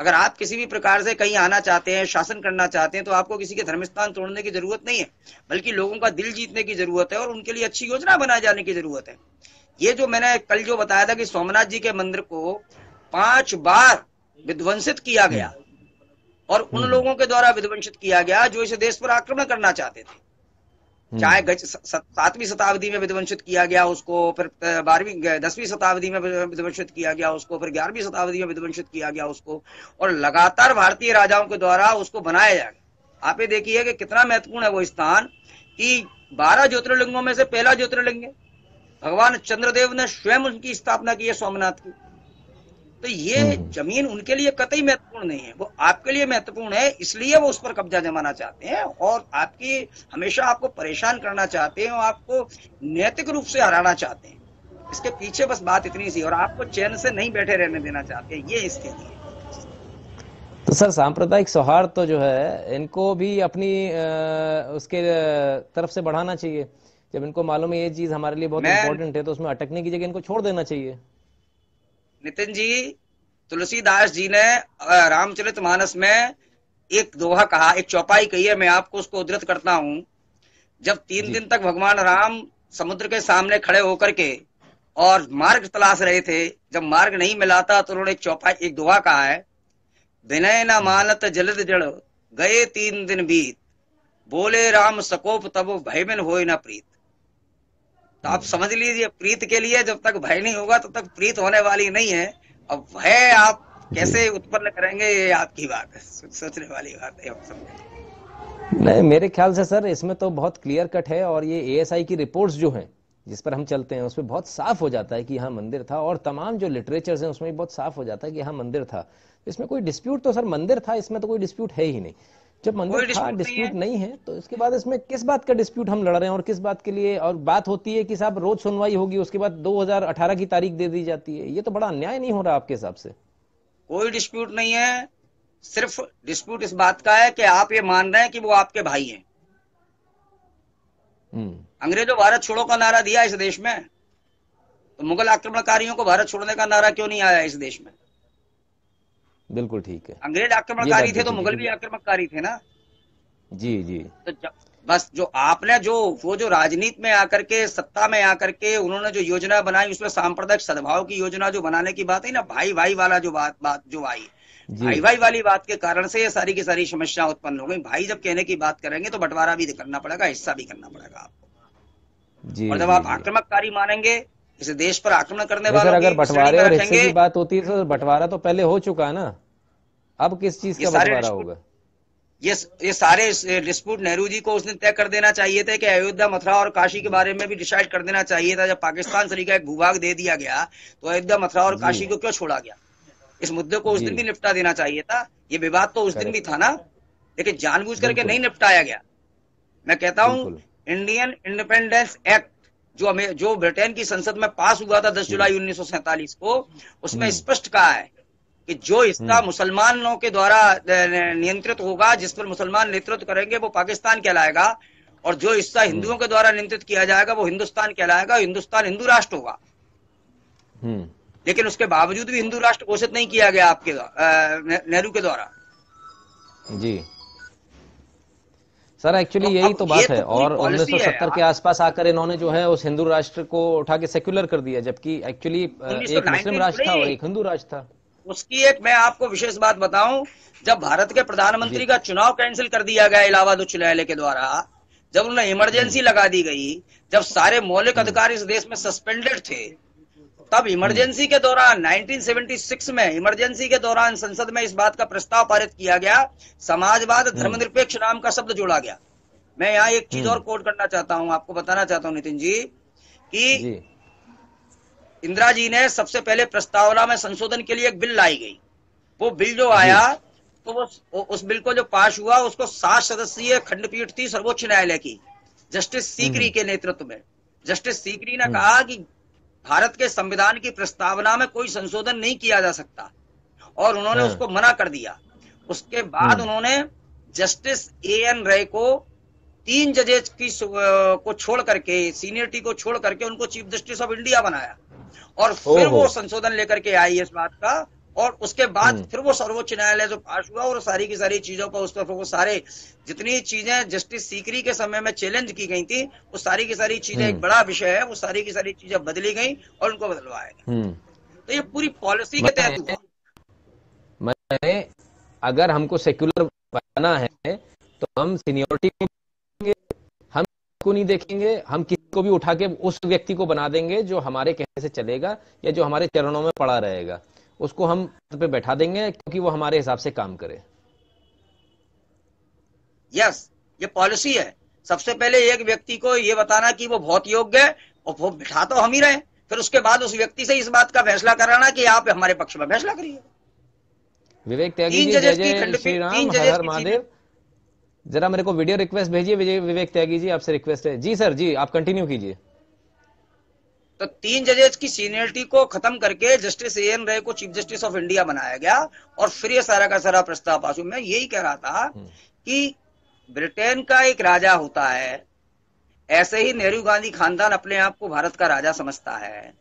B: अगर आप किसी भी प्रकार से कहीं आना चाहते हैं शासन करना चाहते हैं तो आपको किसी के धर्मस्थान तोड़ने की जरूरत नहीं है बल्कि लोगों का दिल जीतने की जरूरत है और उनके लिए अच्छी योजना बनाए जाने की जरूरत है ये जो मैंने कल जो बताया था कि सोमनाथ जी के मंदिर को पांच बार विध्वंसित किया गया और उन हम्म। लोगों के द्वारा विध्वंसित किया गया जो इस देश पर आक्रमण करना चाहते थे हम्म। चाहे सातवीं शताब्दी में विध्वंसित किया गया उसको फिर बारहवीं दसवीं शताब्दी में विध्वंसित किया गया उसको फिर ग्यारहवीं शताब्दी में विध्वंसित किया गया उसको और लगातार भारतीय राजाओं के द्वारा उसको बनाया जाएगा आप ये देखिए कि कितना महत्वपूर्ण है वो स्थान कि बारह ज्योतिर्लिंगों में से पहला ज्योतिर्लिंग है भगवान चंद्रदेव ने स्वयं उनकी स्थापना की है सोमनाथ की तो ये हम्म। जमीन उनके लिए कतई महत्वपूर्ण नहीं है वो आपके लिए महत्वपूर्ण है इसलिए वो उस पर कब्जा जमाना चाहते हैं और आपकी हमेशा आपको परेशान करना चाहते हैं और आपको नैतिक रूप से हराना चाहते हैं इसके पीछे बस बात इतनी सी और आपको चैन से नहीं बैठे रहने देना चाहते हैं ये स्थिति है
A: तो सर सांप्रदायिक सौहार्द तो जो है इनको भी अपनी उसके तरफ से बढ़ाना चाहिए जब इनको मालूम है ये चीज हमारे लिए बहुत इंपॉर्टेंट है तो उसमें अटकने की जगह इनको छोड़ देना चाहिए
B: नितिन जी तुलसीदास जी ने रामचरित मानस में एक दोहा कहा एक चौपाई कही है मैं आपको उसको उद्धृत करता हूं जब तीन दिन तक भगवान राम समुद्र के सामने खड़े होकर के और मार्ग तलाश रहे थे जब मार्ग नहीं मिला था तो उन्होंने चौपाई एक दोहा कहा है विनय न मानत जलद जड़ गए तीन दिन बीत बोले राम सकोप तब भयमिन हो न प्रीत तो आप समझ लीजिए प्रीत के लिए जब तक भय नहीं होगा तब तो तक प्रीत होने वाली नहीं है अब भय आप कैसे उत्पन्न करेंगे ये आपकी बात है सोचने वाली बात है हम
A: नहीं मेरे ख्याल से सर इसमें तो बहुत क्लियर कट है और ये एएसआई की रिपोर्ट्स जो हैं जिस पर हम चलते हैं उसमें बहुत साफ हो जाता है कि यहाँ मंदिर था और तमाम जो लिटरेचर हैं उसमें भी बहुत साफ हो जाता है कि यहाँ मंदिर था इसमें कोई डिस्प्यूट तो सर मंदिर था इसमें तो कोई डिस्प्यूट है ही नहीं जब मंदिर था डिस्प्यूट नहीं है तो इसके बाद इसमें किस बात का डिस्प्यूट हम लड़ रहे हैं और किस बात के लिए और बात होती है कि साहब रोज सुनवाई होगी उसके बाद 2018 की तारीख दे दी जाती है ये तो बड़ा अन्याय नहीं हो रहा आपके हिसाब से
B: कोई डिस्प्यूट नहीं है सिर्फ डिस्प्यूट इस बात का है कि आप ये मान रहे हैं कि वो आपके भाई हैं हम्म। अंग्रेजों भारत छोड़ो का नारा दिया इस देश में तो मुगल आक्रमणकारियों को भारत छोड़ने का नारा क्यों नहीं आया इस देश में बिल्कुल ठीक है अंग्रेज आक्रमणकारी थे तो मुगल भी आक्रमणकारी थे ना जी जी तो बस जो आपने जो वो जो राजनीति में आकर के सत्ता में आकर के उन्होंने जो योजना बनाई उसमें सांप्रदायिक सद्भाव की योजना जो बनाने की बात है ना भाई भाई वाला जो बात बात जो आई भाई भाई वाली बात के कारण से ये सारी की सारी समस्या उत्पन्न हो गई भाई जब कहने की बात करेंगे तो बंटवारा भी करना पड़ेगा हिस्सा भी करना पड़ेगा आपको जी, और जब आप आक्रमककारी मानेंगे किसी देश पर आक्रमण करने वाले अगर बंटवारे और हिस्से की बात
A: होती है तो बंटवारा तो पहले हो चुका है ना अब किस चीज का बंटवारा होगा
B: ये ये सारे डिस्प्यूट नेहरू जी को उसने तय कर देना चाहिए था कि अयोध्या मथुरा और काशी के बारे में भी डिसाइड कर देना चाहिए था जब पाकिस्तान सरी का एक भूभाग दे दिया गया तो अयोध्या मथुरा और काशी को क्यों छोड़ा गया इस मुद्दे को उस दिन भी निपटा देना चाहिए था ये विवाद तो उस दिन भी था ना लेकिन जानबूझ करके नहीं निपटाया गया मैं कहता हूँ इंडियन इंडिपेंडेंस एक्ट जो हमें जो ब्रिटेन की संसद में पास हुआ था 10 जुलाई उन्नीस को उसमें हम्म। स्पष्ट कहा है कि जो हिस्सा हम्म। मुसलमानों के द्वारा नियंत्रित होगा जिस पर मुसलमान नेतृत्व करेंगे वो पाकिस्तान कहलाएगा और जो हिस्सा हम्म। हिंदुओं के द्वारा नियंत्रित किया जाएगा वो हिंदुस्तान कहलाएगा हिंदुस्तान हिंदू राष्ट्र होगा लेकिन उसके बावजूद भी हिंदू राष्ट्र घोषित नहीं किया गया आपके नेहरू के द्वारा
A: जी सर एक्चुअली तो यही तो बात है तो और 1970 के आसपास आकर इन्होंने जो है उस हिंदू राष्ट्र को उठा के सेक्युलर कर दिया जबकि एक्चुअली एक मुस्लिम राष्ट्र था और एक हिंदू राष्ट्र था
B: उसकी एक मैं आपको विशेष बात बताऊं जब भारत के प्रधानमंत्री का चुनाव कैंसिल कर दिया गया इलाहाबाद उच्च न्यायालय के द्वारा जब उन्हें इमरजेंसी हम्म। लगा दी गई जब सारे मौलिक हम्म। अधिकार इस देश में सस्पेंडेड थे तब इमरजेंसी के दौरान 1976 में इमरजेंसी के दौरान संसद में इस बात का प्रस्ताव पारित किया गया समाजवाद हम्म। धर्मनिरपेक्ष नाम का शब्द जोड़ा गया मैं यहाँ एक चीज हम्म। और कोट करना चाहता हूँ आपको बताना चाहता हूँ नितिन जी कि इंदिरा जी ने सबसे पहले प्रस्तावना में संशोधन के लिए एक बिल लाई गई वो बिल जो आया तो वो उस बिल को जो पास हुआ उसको सात सदस्यीय खंडपीठ थी सर्वोच्च न्यायालय की जस्टिस सीकरी हम्म। के नेतृत्व में जस्टिस सीकरी ने कहा कि भारत के संविधान की प्रस्तावना में कोई संशोधन नहीं किया जा सकता और उन्होंने हाँ। उसको मना कर दिया उसके बाद हाँ। उन्होंने जस्टिस ए एन रे को तीन जजेज की को छोड़ करके सीनियरिटी को छोड़ करके उनको चीफ जस्टिस ऑफ इंडिया बनाया और फिर वो संशोधन लेकर के आई इस बात का और उसके बाद हम्म। फिर वो सर्वोच्च न्यायालय जो पास हुआ और सारी की सारी चीजों पर उस पर वो सारे जितनी चीजें जस्टिस सीकरी के समय में चैलेंज की गई थी वो सारी की सारी चीजें एक हम्म। बड़ा विषय है वो सारी की सारी चीजें बदली गई और उनको बदलवाया हम्म। तो ये पूरी पॉलिसी के तहत
A: मैंने अगर हमको सेक्युलर बनाना है तो हम सीनियोरिटी हम को नहीं देखेंगे हम किसी को भी उठा के उस व्यक्ति को बना देंगे जो हमारे कहने से चलेगा या जो हमारे चरणों में पड़ा रहेगा उसको हम पे बैठा देंगे क्योंकि वो हमारे हिसाब से काम करे
B: यस yes, ये पॉलिसी है सबसे पहले एक व्यक्ति को ये बताना कि वो बहुत योग्य है और वो बिठा तो हम ही रहे फिर उसके बाद उस व्यक्ति से इस बात का फैसला कराना कि आप हमारे पक्ष में फैसला करिए
A: विवेक त्यागी जी जय जय श्री राम हर हर महादेव जरा मेरे को वीडियो रिक्वेस्ट भेजिए विवेक त्यागी जी आपसे रिक्वेस्ट है जी सर जी आप कंटिन्यू कीजिए
B: तो तीन जजेस की सीनियरिटी को खत्म करके जस्टिस ए एन रे को चीफ जस्टिस ऑफ इंडिया बनाया गया और फिर ये सारा का सारा प्रस्ताव पास हुआ मैं यही कह रहा था हम्म। कि ब्रिटेन का एक राजा होता है ऐसे ही नेहरू गांधी खानदान अपने आप को भारत का राजा समझता है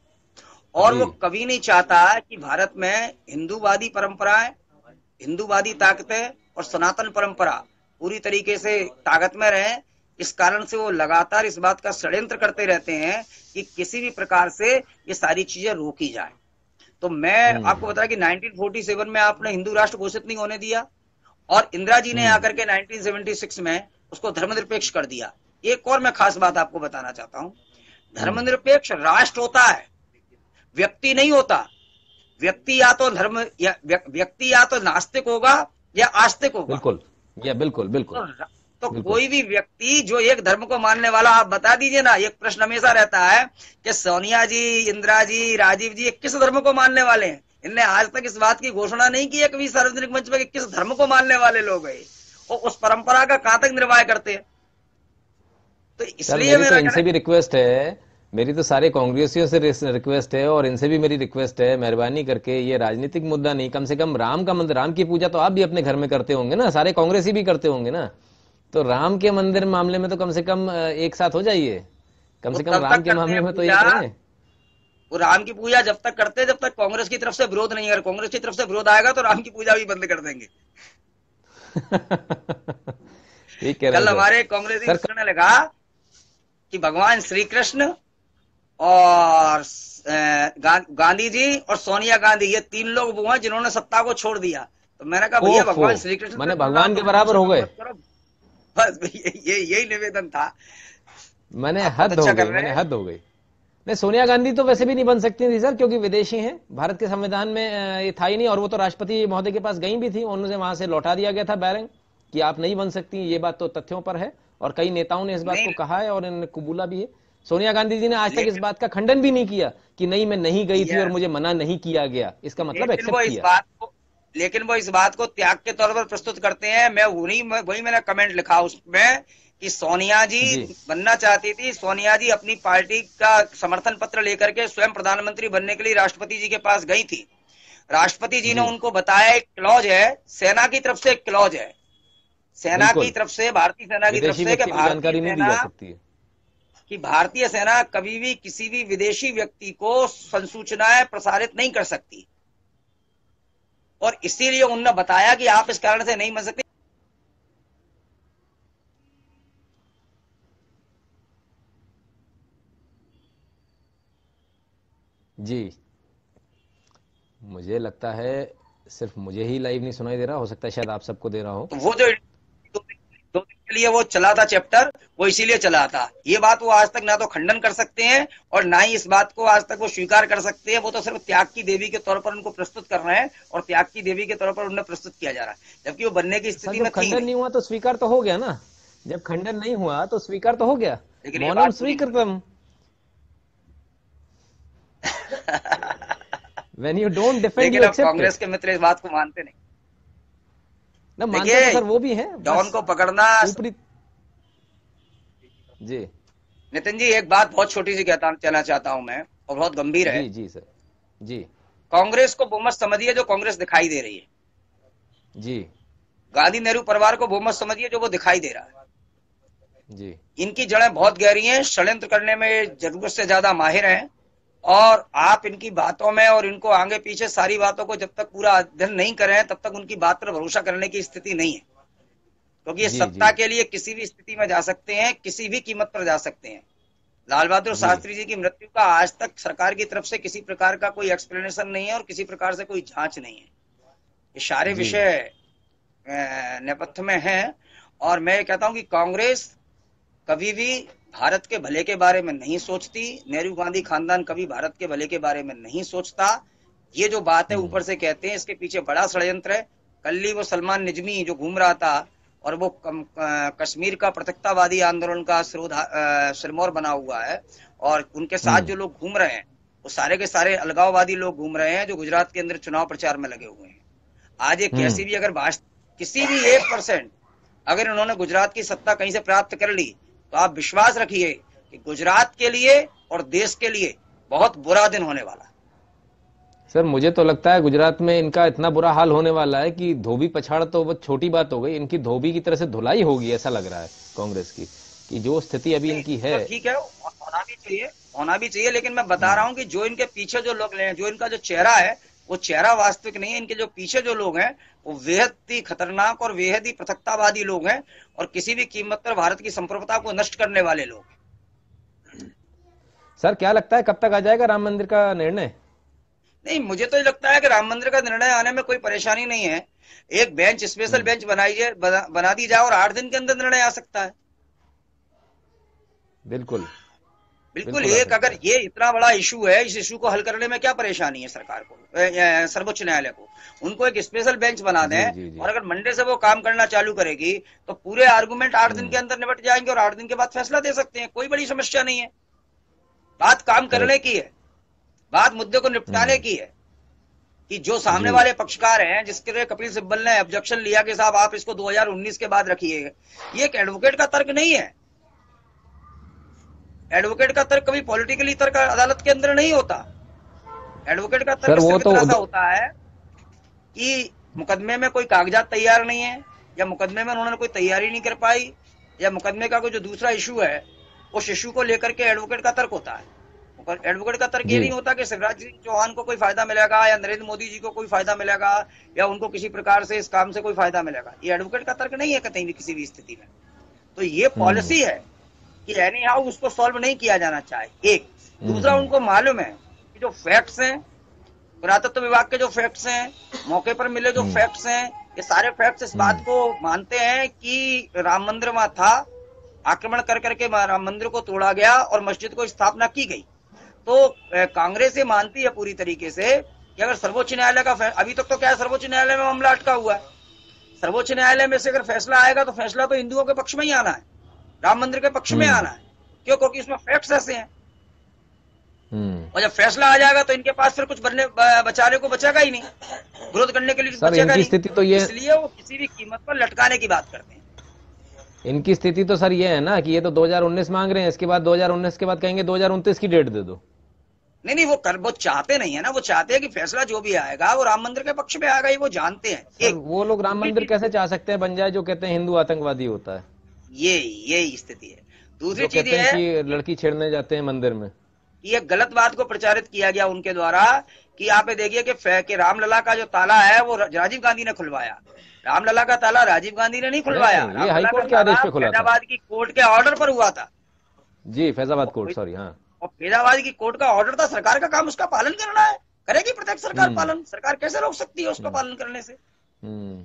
B: और वो कभी नहीं चाहता कि भारत में हिंदूवादी परंपराएं हिंदूवादी ताकतें और सनातन परंपरा पूरी तरीके से ताकत में रहें इस कारण से वो लगातार इस बात का षड्यंत्र करते रहते हैं कि किसी भी प्रकार से ये सारी चीजें रोकी जाए तो मैं हम्म। आपको बता कि 1947 में आपने हिंदू राष्ट्र घोषित नहीं होने दिया और इंदिरा जी ने हम्म। आकर के 1976 में उसको धर्मनिरपेक्ष कर दिया एक और मैं खास बात आपको बताना चाहता हूं हम्म। धर्मनिरपेक्ष राष्ट्र होता है व्यक्ति नहीं होता व्यक्ति या तो धर्म या व्यक्ति या तो नास्तिक होगा या
A: आस्तिक होगा बिल्कुल या बिल्कुल बिल्कुल तो तो कोई
B: भी व्यक्ति जो एक धर्म को मानने वाला आप बता दीजिए ना एक प्रश्न हमेशा रहता है कि सोनिया जी इंदिरा जी राजीव जी किस धर्म को मानने वाले हैं इनने आज तक इस बात की घोषणा नहीं की है कि सार्वजनिक मंच में किस धर्म को मानने वाले लोग है और उस परंपरा का कहां तक निर्वाह करते हैं
A: तो इसलिए तो मेरा तो इनसे भी रिक्वेस्ट है मेरी तो सारे कांग्रेसियों से रिक्वेस्ट है और इनसे भी मेरी रिक्वेस्ट है मेहरबानी करके ये राजनीतिक मुद्दा नहीं कम से कम राम का मंदिर राम की पूजा तो आप भी अपने घर में करते होंगे ना सारे कांग्रेसी भी करते होंगे ना तो राम के मंदिर मामले में तो कम से कम एक साथ हो जाइए कम से कम राम के मामले में तो ये करें
B: वो राम की पूजा जब तक करते जब तक कांग्रेस की तरफ से विरोध नहीं अगर कांग्रेस की तरफ से विरोध आएगा तो राम की पूजा भी बंद कर देंगे
A: कल हमारे कांग्रेस ने
B: लिखा कि भगवान श्री कृष्ण और गांधी जी और सोनिया गांधी ये तीन लोग वो हैं जिन्होंने सत्ता को छोड़ दिया तो मैंने कहा भैया भगवान श्री कृष्ण मैंने भगवान के बराबर हो गए बस ये यही निवेदन था
A: मैंने हद हो अच्छा गई मैंने हद हो गई नहीं सोनिया गांधी तो वैसे भी नहीं बन सकती थी सर क्योंकि विदेशी हैं भारत के संविधान में ये था ही नहीं और वो तो राष्ट्रपति महोदय के पास गई भी थी उन्होंने वहां से लौटा दिया गया था बैरंग कि आप नहीं बन सकती ये बात तो तथ्यों पर है और कई नेताओं ने इस बात को कहा है और इन्होंने कबूला भी है सोनिया गांधी जी ने आज तक इस बात का खंडन भी नहीं किया कि नहीं मैं नहीं गई थी और मुझे मना नहीं किया गया इसका मतलब एक्सेप्ट किया
B: लेकिन वो इस बात को त्याग के तौर पर प्रस्तुत करते हैं मैं वही वही मैंने कमेंट लिखा उसमें कि सोनिया जी, जी बनना चाहती थी सोनिया जी अपनी पार्टी का समर्थन पत्र लेकर के स्वयं प्रधानमंत्री बनने के लिए राष्ट्रपति जी के पास गई थी राष्ट्रपति जी ने उनको बताया एक क्लॉज है सेना की तरफ से एक क्लॉज है सेना की तरफ से भारतीय सेना की तरफ से भारतीय सेना कि भारतीय सेना कभी भी किसी भी विदेशी व्यक्ति को संसूचनाएं प्रसारित नहीं कर सकती और इसीलिए उनने बताया कि आप इस कारण से नहीं मर सकते
A: जी मुझे लगता है सिर्फ मुझे ही लाइव नहीं सुनाई दे रहा हो सकता है शायद आप सबको दे रहा हो तो
B: वो जो लिए वो चला था चैप्टर वो इसीलिए चला था ये बात वो आज तक ना तो खंडन कर सकते हैं और ना ही इस बात को आज तक वो स्वीकार कर सकते हैं वो तो सिर्फ त्याग की देवी के तौर पर उनको प्रस्तुत कर रहे हैं और त्याग की देवी के तौर पर उन्हें प्रस्तुत किया जा रहा है जबकि वो
A: बनने की स्थिति में खंडन नहीं हुआ तो स्वीकार तो हो गया ना जब खंडन नहीं हुआ तो स्वीकार तो हो गया लेकिन स्वीकृत when you don't defend Congress के
B: मित्र इस बात को मानते नहीं ना मानते हैं सर वो
A: भी है डॉन
B: को पकड़ना ऊपरी जी नितिन जी एक बात बहुत छोटी सी कहता कहना चाहता हूं मैं और बहुत गंभीर है जी जी सर जी कांग्रेस को बहुमत समझिए जो कांग्रेस दिखाई दे रही
A: है जी
B: गांधी नेहरू परिवार को बहुमत समझिए जो वो दिखाई दे रहा
A: है जी
B: इनकी जड़ें बहुत गहरी हैं षड्यंत्र करने में जरूरत से ज्यादा माहिर हैं और आप इनकी बातों में और इनको आगे पीछे सारी बातों को जब तक पूरा अध्ययन नहीं करें तब तक उनकी बात पर भरोसा करने की स्थिति नहीं है क्योंकि ये सत्ता के लिए किसी भी स्थिति में जा सकते हैं किसी भी कीमत पर जा सकते हैं लाल बहादुर शास्त्री जी की मृत्यु का आज तक सरकार की तरफ से किसी प्रकार का कोई एक्सप्लेनेशन नहीं है और किसी प्रकार से कोई जांच नहीं है ये सारे विषय नेपथ्य में है और मैं कहता हूं कि कांग्रेस कभी भी भारत के भले के बारे में नहीं सोचती नेहरू गांधी खानदान कभी भारत के भले के बारे में नहीं सोचता ये जो बात है हम्म। ऊपर से कहते हैं इसके पीछे बड़ा षडयंत्र है कल वो सलमान निजमी जो घूम रहा था और वो कम, कश्मीर का प्रत्यक्तावादी आंदोलन का सिरमौर बना हुआ है और उनके साथ जो हम्म। लोग घूम रहे हैं वो सारे के सारे अलगाववादी लोग घूम रहे हैं जो गुजरात के अंदर चुनाव प्रचार में लगे हुए हैं आज एक कैसी हम्म। भी अगर भाषा किसी भी एक परसेंट अगर उन्होंने गुजरात की सत्ता कहीं से प्राप्त कर ली तो आप विश्वास रखिए कि गुजरात के लिए और देश के लिए बहुत बुरा दिन होने वाला
A: सर मुझे तो लगता है गुजरात में इनका इतना बुरा हाल होने वाला है कि धोबी पछाड़ तो वो छोटी बात हो गई इनकी धोबी की तरह से धुलाई होगी ऐसा लग रहा है कांग्रेस की कि जो स्थिति अभी इनकी है तो
B: ठीक है होना भी चाहिए होना भी चाहिए लेकिन मैं बता रहा हूँ कि जो इनके पीछे जो लोग जो इनका जो चेहरा है वो चेहरा वास्तविक नहीं है इनके जो पीछे जो लोग हैं वो बेहद ही खतरनाक और बेहद ही पृथकतावादी लोग हैं और किसी भी कीमत पर भारत की संप्रभुता को नष्ट करने वाले लोग
A: सर क्या लगता है कब तक आ जाएगा राम मंदिर का निर्णय
B: नहीं मुझे तो लगता है कि राम मंदिर का निर्णय आने में कोई परेशानी नहीं है एक बेंच स्पेशल हम्म। बेंच बनाई जाए बना, बना दी जाए और आठ दिन के अंदर निर्णय आ सकता है
A: बिल्कुल बिल्कुल एक
B: अगर ये इतना बड़ा इशू है इस इशू को हल करने में क्या परेशानी है सरकार को सर्वोच्च न्यायालय को उनको एक स्पेशल बेंच बना दें और अगर मंडे से वो काम करना चालू करेगी तो पूरे आर्गूमेंट आठ दिन हम्म। के अंदर निपट जाएंगे और आठ दिन के बाद फैसला दे सकते हैं कोई बड़ी समस्या नहीं है बात काम करने की है बात मुद्दे को निपटाने हम्म। की है कि जो सामने वाले पक्षकार हैं जिसके लिए कपिल सिब्बल ने ऑब्जेक्शन लिया कि साहब आप इसको 2019 के बाद रखिए ये एक एडवोकेट का तर्क नहीं है एडवोकेट का तर्क कभी पॉलिटिकली तर्क अदालत के अंदर नहीं होता एडवोकेट का तर्क वो तो सा होता है कि मुकदमे में कोई कागजात तैयार नहीं है या मुकदमे में उन्होंने कोई तैयारी नहीं कर पाई या मुकदमे का कोई जो दूसरा इशू है उस इशू को लेकर के एडवोकेट का तर्क होता है एडवोकेट का तर्क ये नहीं होता कि शिवराज सिंह चौहान को कोई फायदा मिलेगा या नरेंद्र मोदी जी को कोई फायदा मिलेगा या उनको किसी प्रकार से इस काम से कोई फायदा मिलेगा ये एडवोकेट का तर्क नहीं है कहीं भी किसी भी स्थिति में तो ये हम्म। पॉलिसी है कि एनी हाउ उसको सॉल्व नहीं किया जाना चाहिए एक दूसरा हम्म। उनको मालूम है कि जो फैक्ट्स हैं पुरातत्व विभाग के जो फैक्ट्स हैं मौके पर मिले जो फैक्ट्स हम्म। हैं ये सारे फैक्ट्स इस बात हम्म। को मानते हैं कि राम मंदिर वहां था आक्रमण कर करके राम मंदिर को तोड़ा गया और मस्जिद को स्थापना की गई तो कांग्रेस ये मानती है पूरी तरीके से कि अगर सर्वोच्च न्यायालय का अभी तक तो क्या है सर्वोच्च न्यायालय में मामला अटका हुआ है सर्वोच्च न्यायालय में से अगर फैसला आएगा तो फैसला तो हिंदुओं के पक्ष में ही आना है राम मंदिर के पक्ष में हम्म। आना है क्यों क्योंकि इसमें फैक्ट्स ऐसे हैं हम्म। और जब फैसला आ जाएगा तो इनके पास फिर कुछ बनने बचाने को बचेगा ही नहीं विरोध करने के लिए बचेगा नहीं स्थिति तो ये इसलिए वो किसी भी कीमत पर लटकाने की बात करते हैं
A: इनकी स्थिति तो सर ये है ना कि ये तो 2019 मांग रहे हैं इसके बाद 2019 के बाद कहेंगे दो की डेट दे दो
B: नहीं नहीं वो कर वो चाहते नहीं है ना वो चाहते हैं कि फैसला जो भी आएगा वो राम मंदिर के पक्ष में आएगा ये वो जानते हैं
A: वो लोग राम मंदिर कैसे चाह सकते हैं बन जाए जो कहते हैं हिंदू आतंकवादी होता है ये ये स्थिति है
B: दूसरी चीज ये
A: लड़की छेड़ने जाते हैं मंदिर में
B: ये गलत बात को प्रचारित किया गया उनके द्वारा कि आप देखिए कि, कि रामलला का जो ताला है वो राजीव गांधी ने खुलवाया रामलला का ताला राजीव गांधी ने नहीं खुलवाया फैजाबाद की कोर्ट के ऑर्डर पर हुआ था
A: जी फैजाबाद कोर्ट सॉरी हाँ
B: और फैजाबाद की कोर्ट का ऑर्डर था सरकार का काम उसका पालन करना है करेगी प्रत्येक सरकार हम्म। पालन सरकार कैसे रोक सकती है उसका हम्म। पालन करने से
A: हम्म।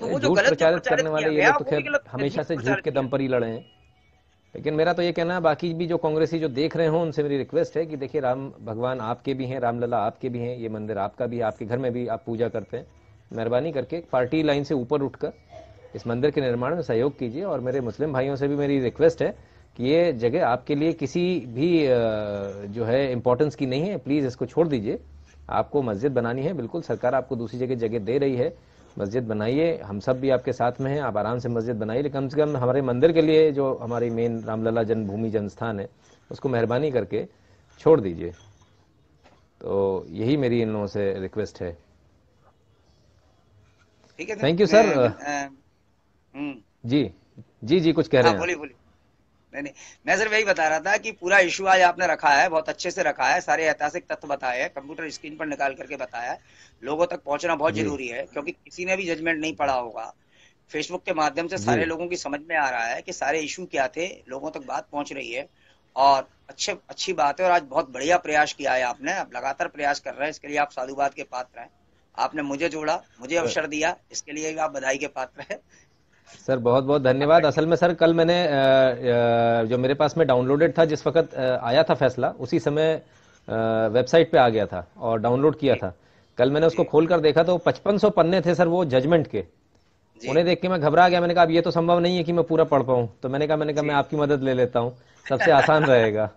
A: तो वो जो गलत प्रचारित करने वाले ये लोग तो खैर हमेशा से झूठ के दम पर ही लड़े हैं लेकिन मेरा तो ये कहना है बाकी भी जो कांग्रेसी जो देख रहे हो उनसे मेरी रिक्वेस्ट है कि देखिए राम भगवान आपके भी हैं रामलला आपके भी हैं ये मंदिर आपका भी आपके घर में भी आप पूजा करते हैं मेहरबानी करके पार्टी लाइन से ऊपर उठकर इस मंदिर के निर्माण में सहयोग कीजिए और मेरे मुस्लिम भाइयों से भी मेरी रिक्वेस्ट है कि ये जगह आपके लिए किसी भी जो है इम्पोर्टेंस की नहीं है प्लीज़ इसको छोड़ दीजिए आपको मस्जिद बनानी है बिल्कुल सरकार आपको दूसरी जगह जगह दे रही है मस्जिद बनाइए हम सब भी आपके साथ में हैं आप आराम से मस्जिद बनाइए लेकिन कम से कम हमारे मंदिर के लिए जो हमारी मेन रामलला जन्मभूमि स्थान है उसको मेहरबानी करके छोड़ दीजिए तो यही मेरी इन लोगों से रिक्वेस्ट है थैंक यू सर जी जी जी कुछ कह रहे हाँ, हैं बोली,
B: बोली। नहीं नहीं मैं सिर्फ यही बता रहा था कि पूरा इशू आज आपने रखा है बहुत अच्छे से रखा है सारे ऐतिहासिक तत्व बताए हैं कंप्यूटर स्क्रीन पर निकाल करके बताया है लोगों तक पहुंचना बहुत जरूरी है क्योंकि किसी ने भी जजमेंट नहीं पढ़ा होगा फेसबुक के माध्यम से सारे लोगों की समझ में आ रहा है कि सारे इशू क्या थे लोगों तक बात पहुंच रही है और अच्छे अच्छी बात है और आज बहुत बढ़िया प्रयास किया है आपने आप लगातार प्रयास कर रहे हैं इसके लिए आप साधुवाद के पात्र हैं आपने मुझे जोड़ा मुझे अवसर दिया इसके लिए आप बधाई के पात्र हैं
A: सर बहुत बहुत धन्यवाद असल में सर कल मैंने जो मेरे पास में डाउनलोडेड था जिस वक्त आया था फैसला उसी समय वेबसाइट पे आ गया था और डाउनलोड किया था कल मैंने उसको खोल कर देखा तो 5500 पन्ने थे सर वो जजमेंट के उन्हें देख के मैं घबरा गया मैंने कहा अब ये तो संभव नहीं है कि मैं पूरा पढ़ पाऊँ तो मैंने कहा मैंने कहा मैं आपकी मदद ले लेता हूँ सबसे आसान रहेगा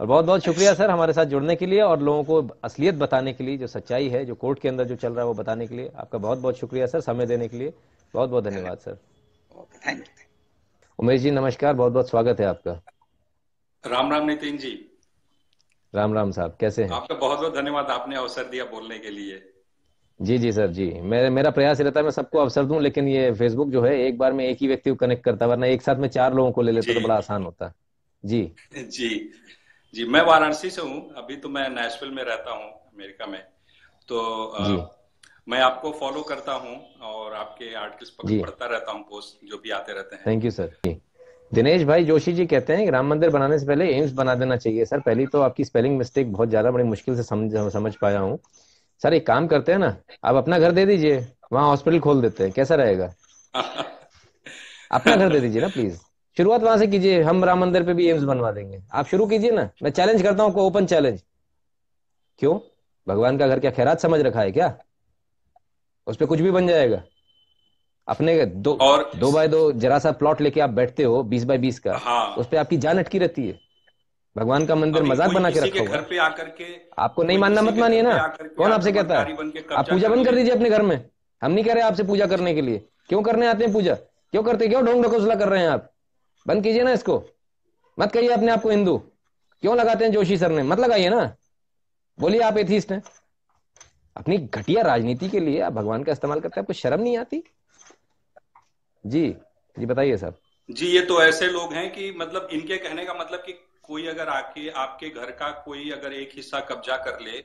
A: और बहुत बहुत शुक्रिया सर हमारे साथ जुड़ने के लिए और लोगों को असलियत बताने के लिए जो सच्चाई है जो कोर्ट के अंदर जो चल रहा है वो बताने के लिए आपका बहुत बहुत शुक्रिया सर समय देने के लिए बहुत बहुत धन्यवाद sir thank you Umesh ji नमस्कार बहुत बहुत स्वागत है आपका राम राम नितिन जी राम राम साहब कैसे हैं आपका बहुत बहुत धन्यवाद आपने अवसर दिया बोलने के लिए जी जी सर जी मेरे मेरा प्रयास रहता है मैं सबको अवसर दूं लेकिन ये फेसबुक जो है एक बार में एक ही व्यक्ति को कनेक्ट करता वरना एक साथ में चार लोगों को ले लेते तो बड़ा आसान होता जी जी जी मैं वाराणसी से हूँ अभी तो मैं नेशविल में रहता हूँ अमेरिका में तो मैं आपको फॉलो करता हूँ और आपके आर्टिकल्स पढ़ता रहता हूँ पोस्ट जो भी आते रहते हैं थैंक यू सर दिनेश भाई जोशी जी कहते हैं कि राम मंदिर बनाने से पहले एम्स बना देना चाहिए सर पहली तो आपकी स्पेलिंग मिस्टेक बहुत ज्यादा बड़ी मुश्किल से समझ समझ पाया हूँ सर एक काम करते हैं ना आप अपना घर दे दीजिए वहाँ हॉस्पिटल खोल देते हैं कैसा रहेगा अपना घर दे दीजिए ना प्लीज शुरुआत वहां से कीजिए हम राम मंदिर पे भी एम्स बनवा देंगे आप शुरू कीजिए ना मैं चैलेंज करता हूँ ओपन चैलेंज क्यों भगवान का घर क्या खैरात समझ रखा है क्या उस पर कुछ भी बन जाएगा अपने दो और दो बाय दो जरा सा प्लॉट लेके आप बैठते हो बीस बाय बीस का हाँ। उस पर आपकी जान अटकी रहती है भगवान का मंदिर मजाक बना के रखा घर पे आकर के आपको नहीं मानना मत मानिए ना कौन आपसे कहता है आप पूजा बंद कर दीजिए अपने घर में हम नहीं कह रहे आपसे पूजा करने के लिए क्यों करने आते हैं पूजा क्यों करते क्यों ढोंग ढकोसला कर रहे हैं आप बंद कीजिए ना इसको मत कहिए अपने आपको हिंदू क्यों लगाते हैं जोशी सर ने मत लगाइए ना बोलिए आप एथीस्ट हैं अपनी घटिया राजनीति के लिए आप भगवान का इस्तेमाल करते हैं आपको शर्म नहीं आती जी जी बताइए सर जी ये तो ऐसे लोग हैं कि मतलब इनके कहने का मतलब कि कोई अगर आके आपके घर का कोई अगर एक हिस्सा कब्जा कर ले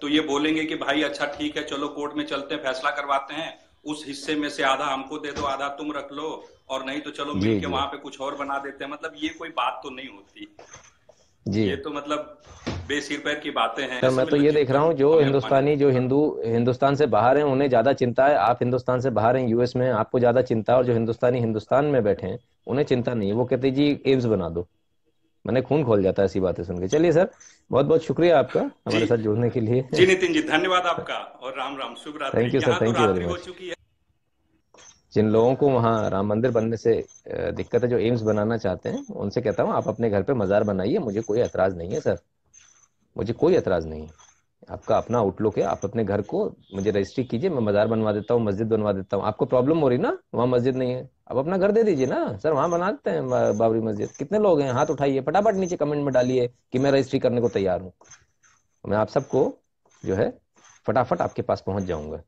A: तो ये बोलेंगे कि भाई अच्छा ठीक है चलो कोर्ट में चलते हैं फैसला करवाते हैं उस हिस्से में से आधा हमको दे दो आधा तुम रख लो और नहीं तो चलो मिलके वहां पे कुछ और बना देते हैं मतलब ये कोई बात तो नहीं होती जी ये तो मतलब बेसिर पैर की बातें हैं सर मैं तो ये देख रहा हूँ जो मतलब हिंदुस्तानी जो हिंदू हिंदुस्तान से बाहर हैं उन्हें ज्यादा चिंता है आप हिंदुस्तान से बाहर हैं यूएस में आपको ज्यादा चिंता है और जो हिंदुस्तानी हिंदुस्तान में बैठे हैं उन्हें चिंता नहीं है वो कहते जी एम्स बना दो मैंने खून खोल जाता है ऐसी बातें सुन के चलिए सर बहुत बहुत शुक्रिया आपका हमारे साथ जुड़ने के लिए जी नितिन जी धन्यवाद आपका और राम राम शुभ रात्रि thank you sir thank you very much जिन लोगों को वहाँ राम मंदिर बनने से दिक्कत है जो एम्स बनाना चाहते हैं उनसे कहता हूँ आप अपने घर पे मज़ार बनाइए मुझे कोई एतराज़ नहीं है सर मुझे कोई एतराज़ नहीं है आपका अपना आउटलुक है आप अपने घर को मुझे रजिस्ट्री कीजिए मैं मज़ार बनवा देता हूँ मस्जिद बनवा देता हूँ आपको प्रॉब्लम हो रही ना वहाँ मस्जिद नहीं है आप अपना घर दे दीजिए ना सर वहाँ बना देते हैं बाबरी मस्जिद कितने लोग हैं हाथ उठाइए फटाफट नीचे कमेंट में डालिए कि मैं रजिस्ट्री करने को तैयार हूँ मैं आप सबको जो है फटाफट आपके पास पहुँच जाऊंगा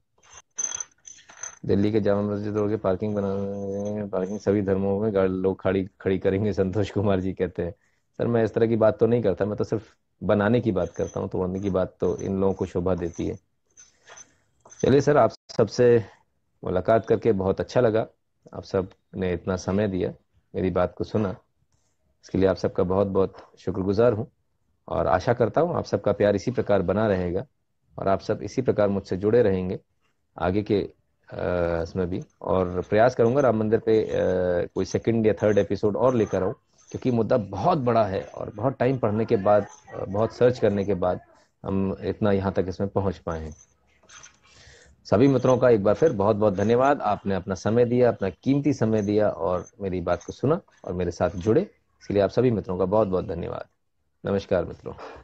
A: दिल्ली के जामा मस्जिद रोड के पार्किंग बनाने पार्किंग सभी धर्मों में लोग खड़ी खड़ी करेंगे संतोष कुमार जी कहते हैं सर मैं इस तरह की बात तो नहीं करता मैं तो सिर्फ बनाने की बात करता हूँ तोड़ने की बात तो इन लोगों को शोभा देती है चलिए सर आप सबसे मुलाकात करके बहुत अच्छा लगा आप सब ने इतना समय दिया मेरी बात को सुना इसके लिए आप सबका बहुत बहुत शुक्रगुजार हूँ और आशा करता हूँ आप सबका प्यार इसी प्रकार बना रहेगा और आप सब इसी प्रकार मुझसे जुड़े रहेंगे आगे के इसमें भी और प्रयास करूंगा राम मंदिर पे कोई सेकंड या थर्ड एपिसोड और लेकर आऊँ क्योंकि मुद्दा बहुत बड़ा है और बहुत टाइम पढ़ने के बाद बहुत सर्च करने के बाद हम इतना यहाँ तक इसमें पहुंच पाए हैं सभी मित्रों का एक बार फिर बहुत बहुत धन्यवाद आपने अपना समय दिया अपना कीमती समय दिया और मेरी बात को सुना और मेरे साथ जुड़े इसलिए आप सभी मित्रों का बहुत बहुत धन्यवाद नमस्कार मित्रों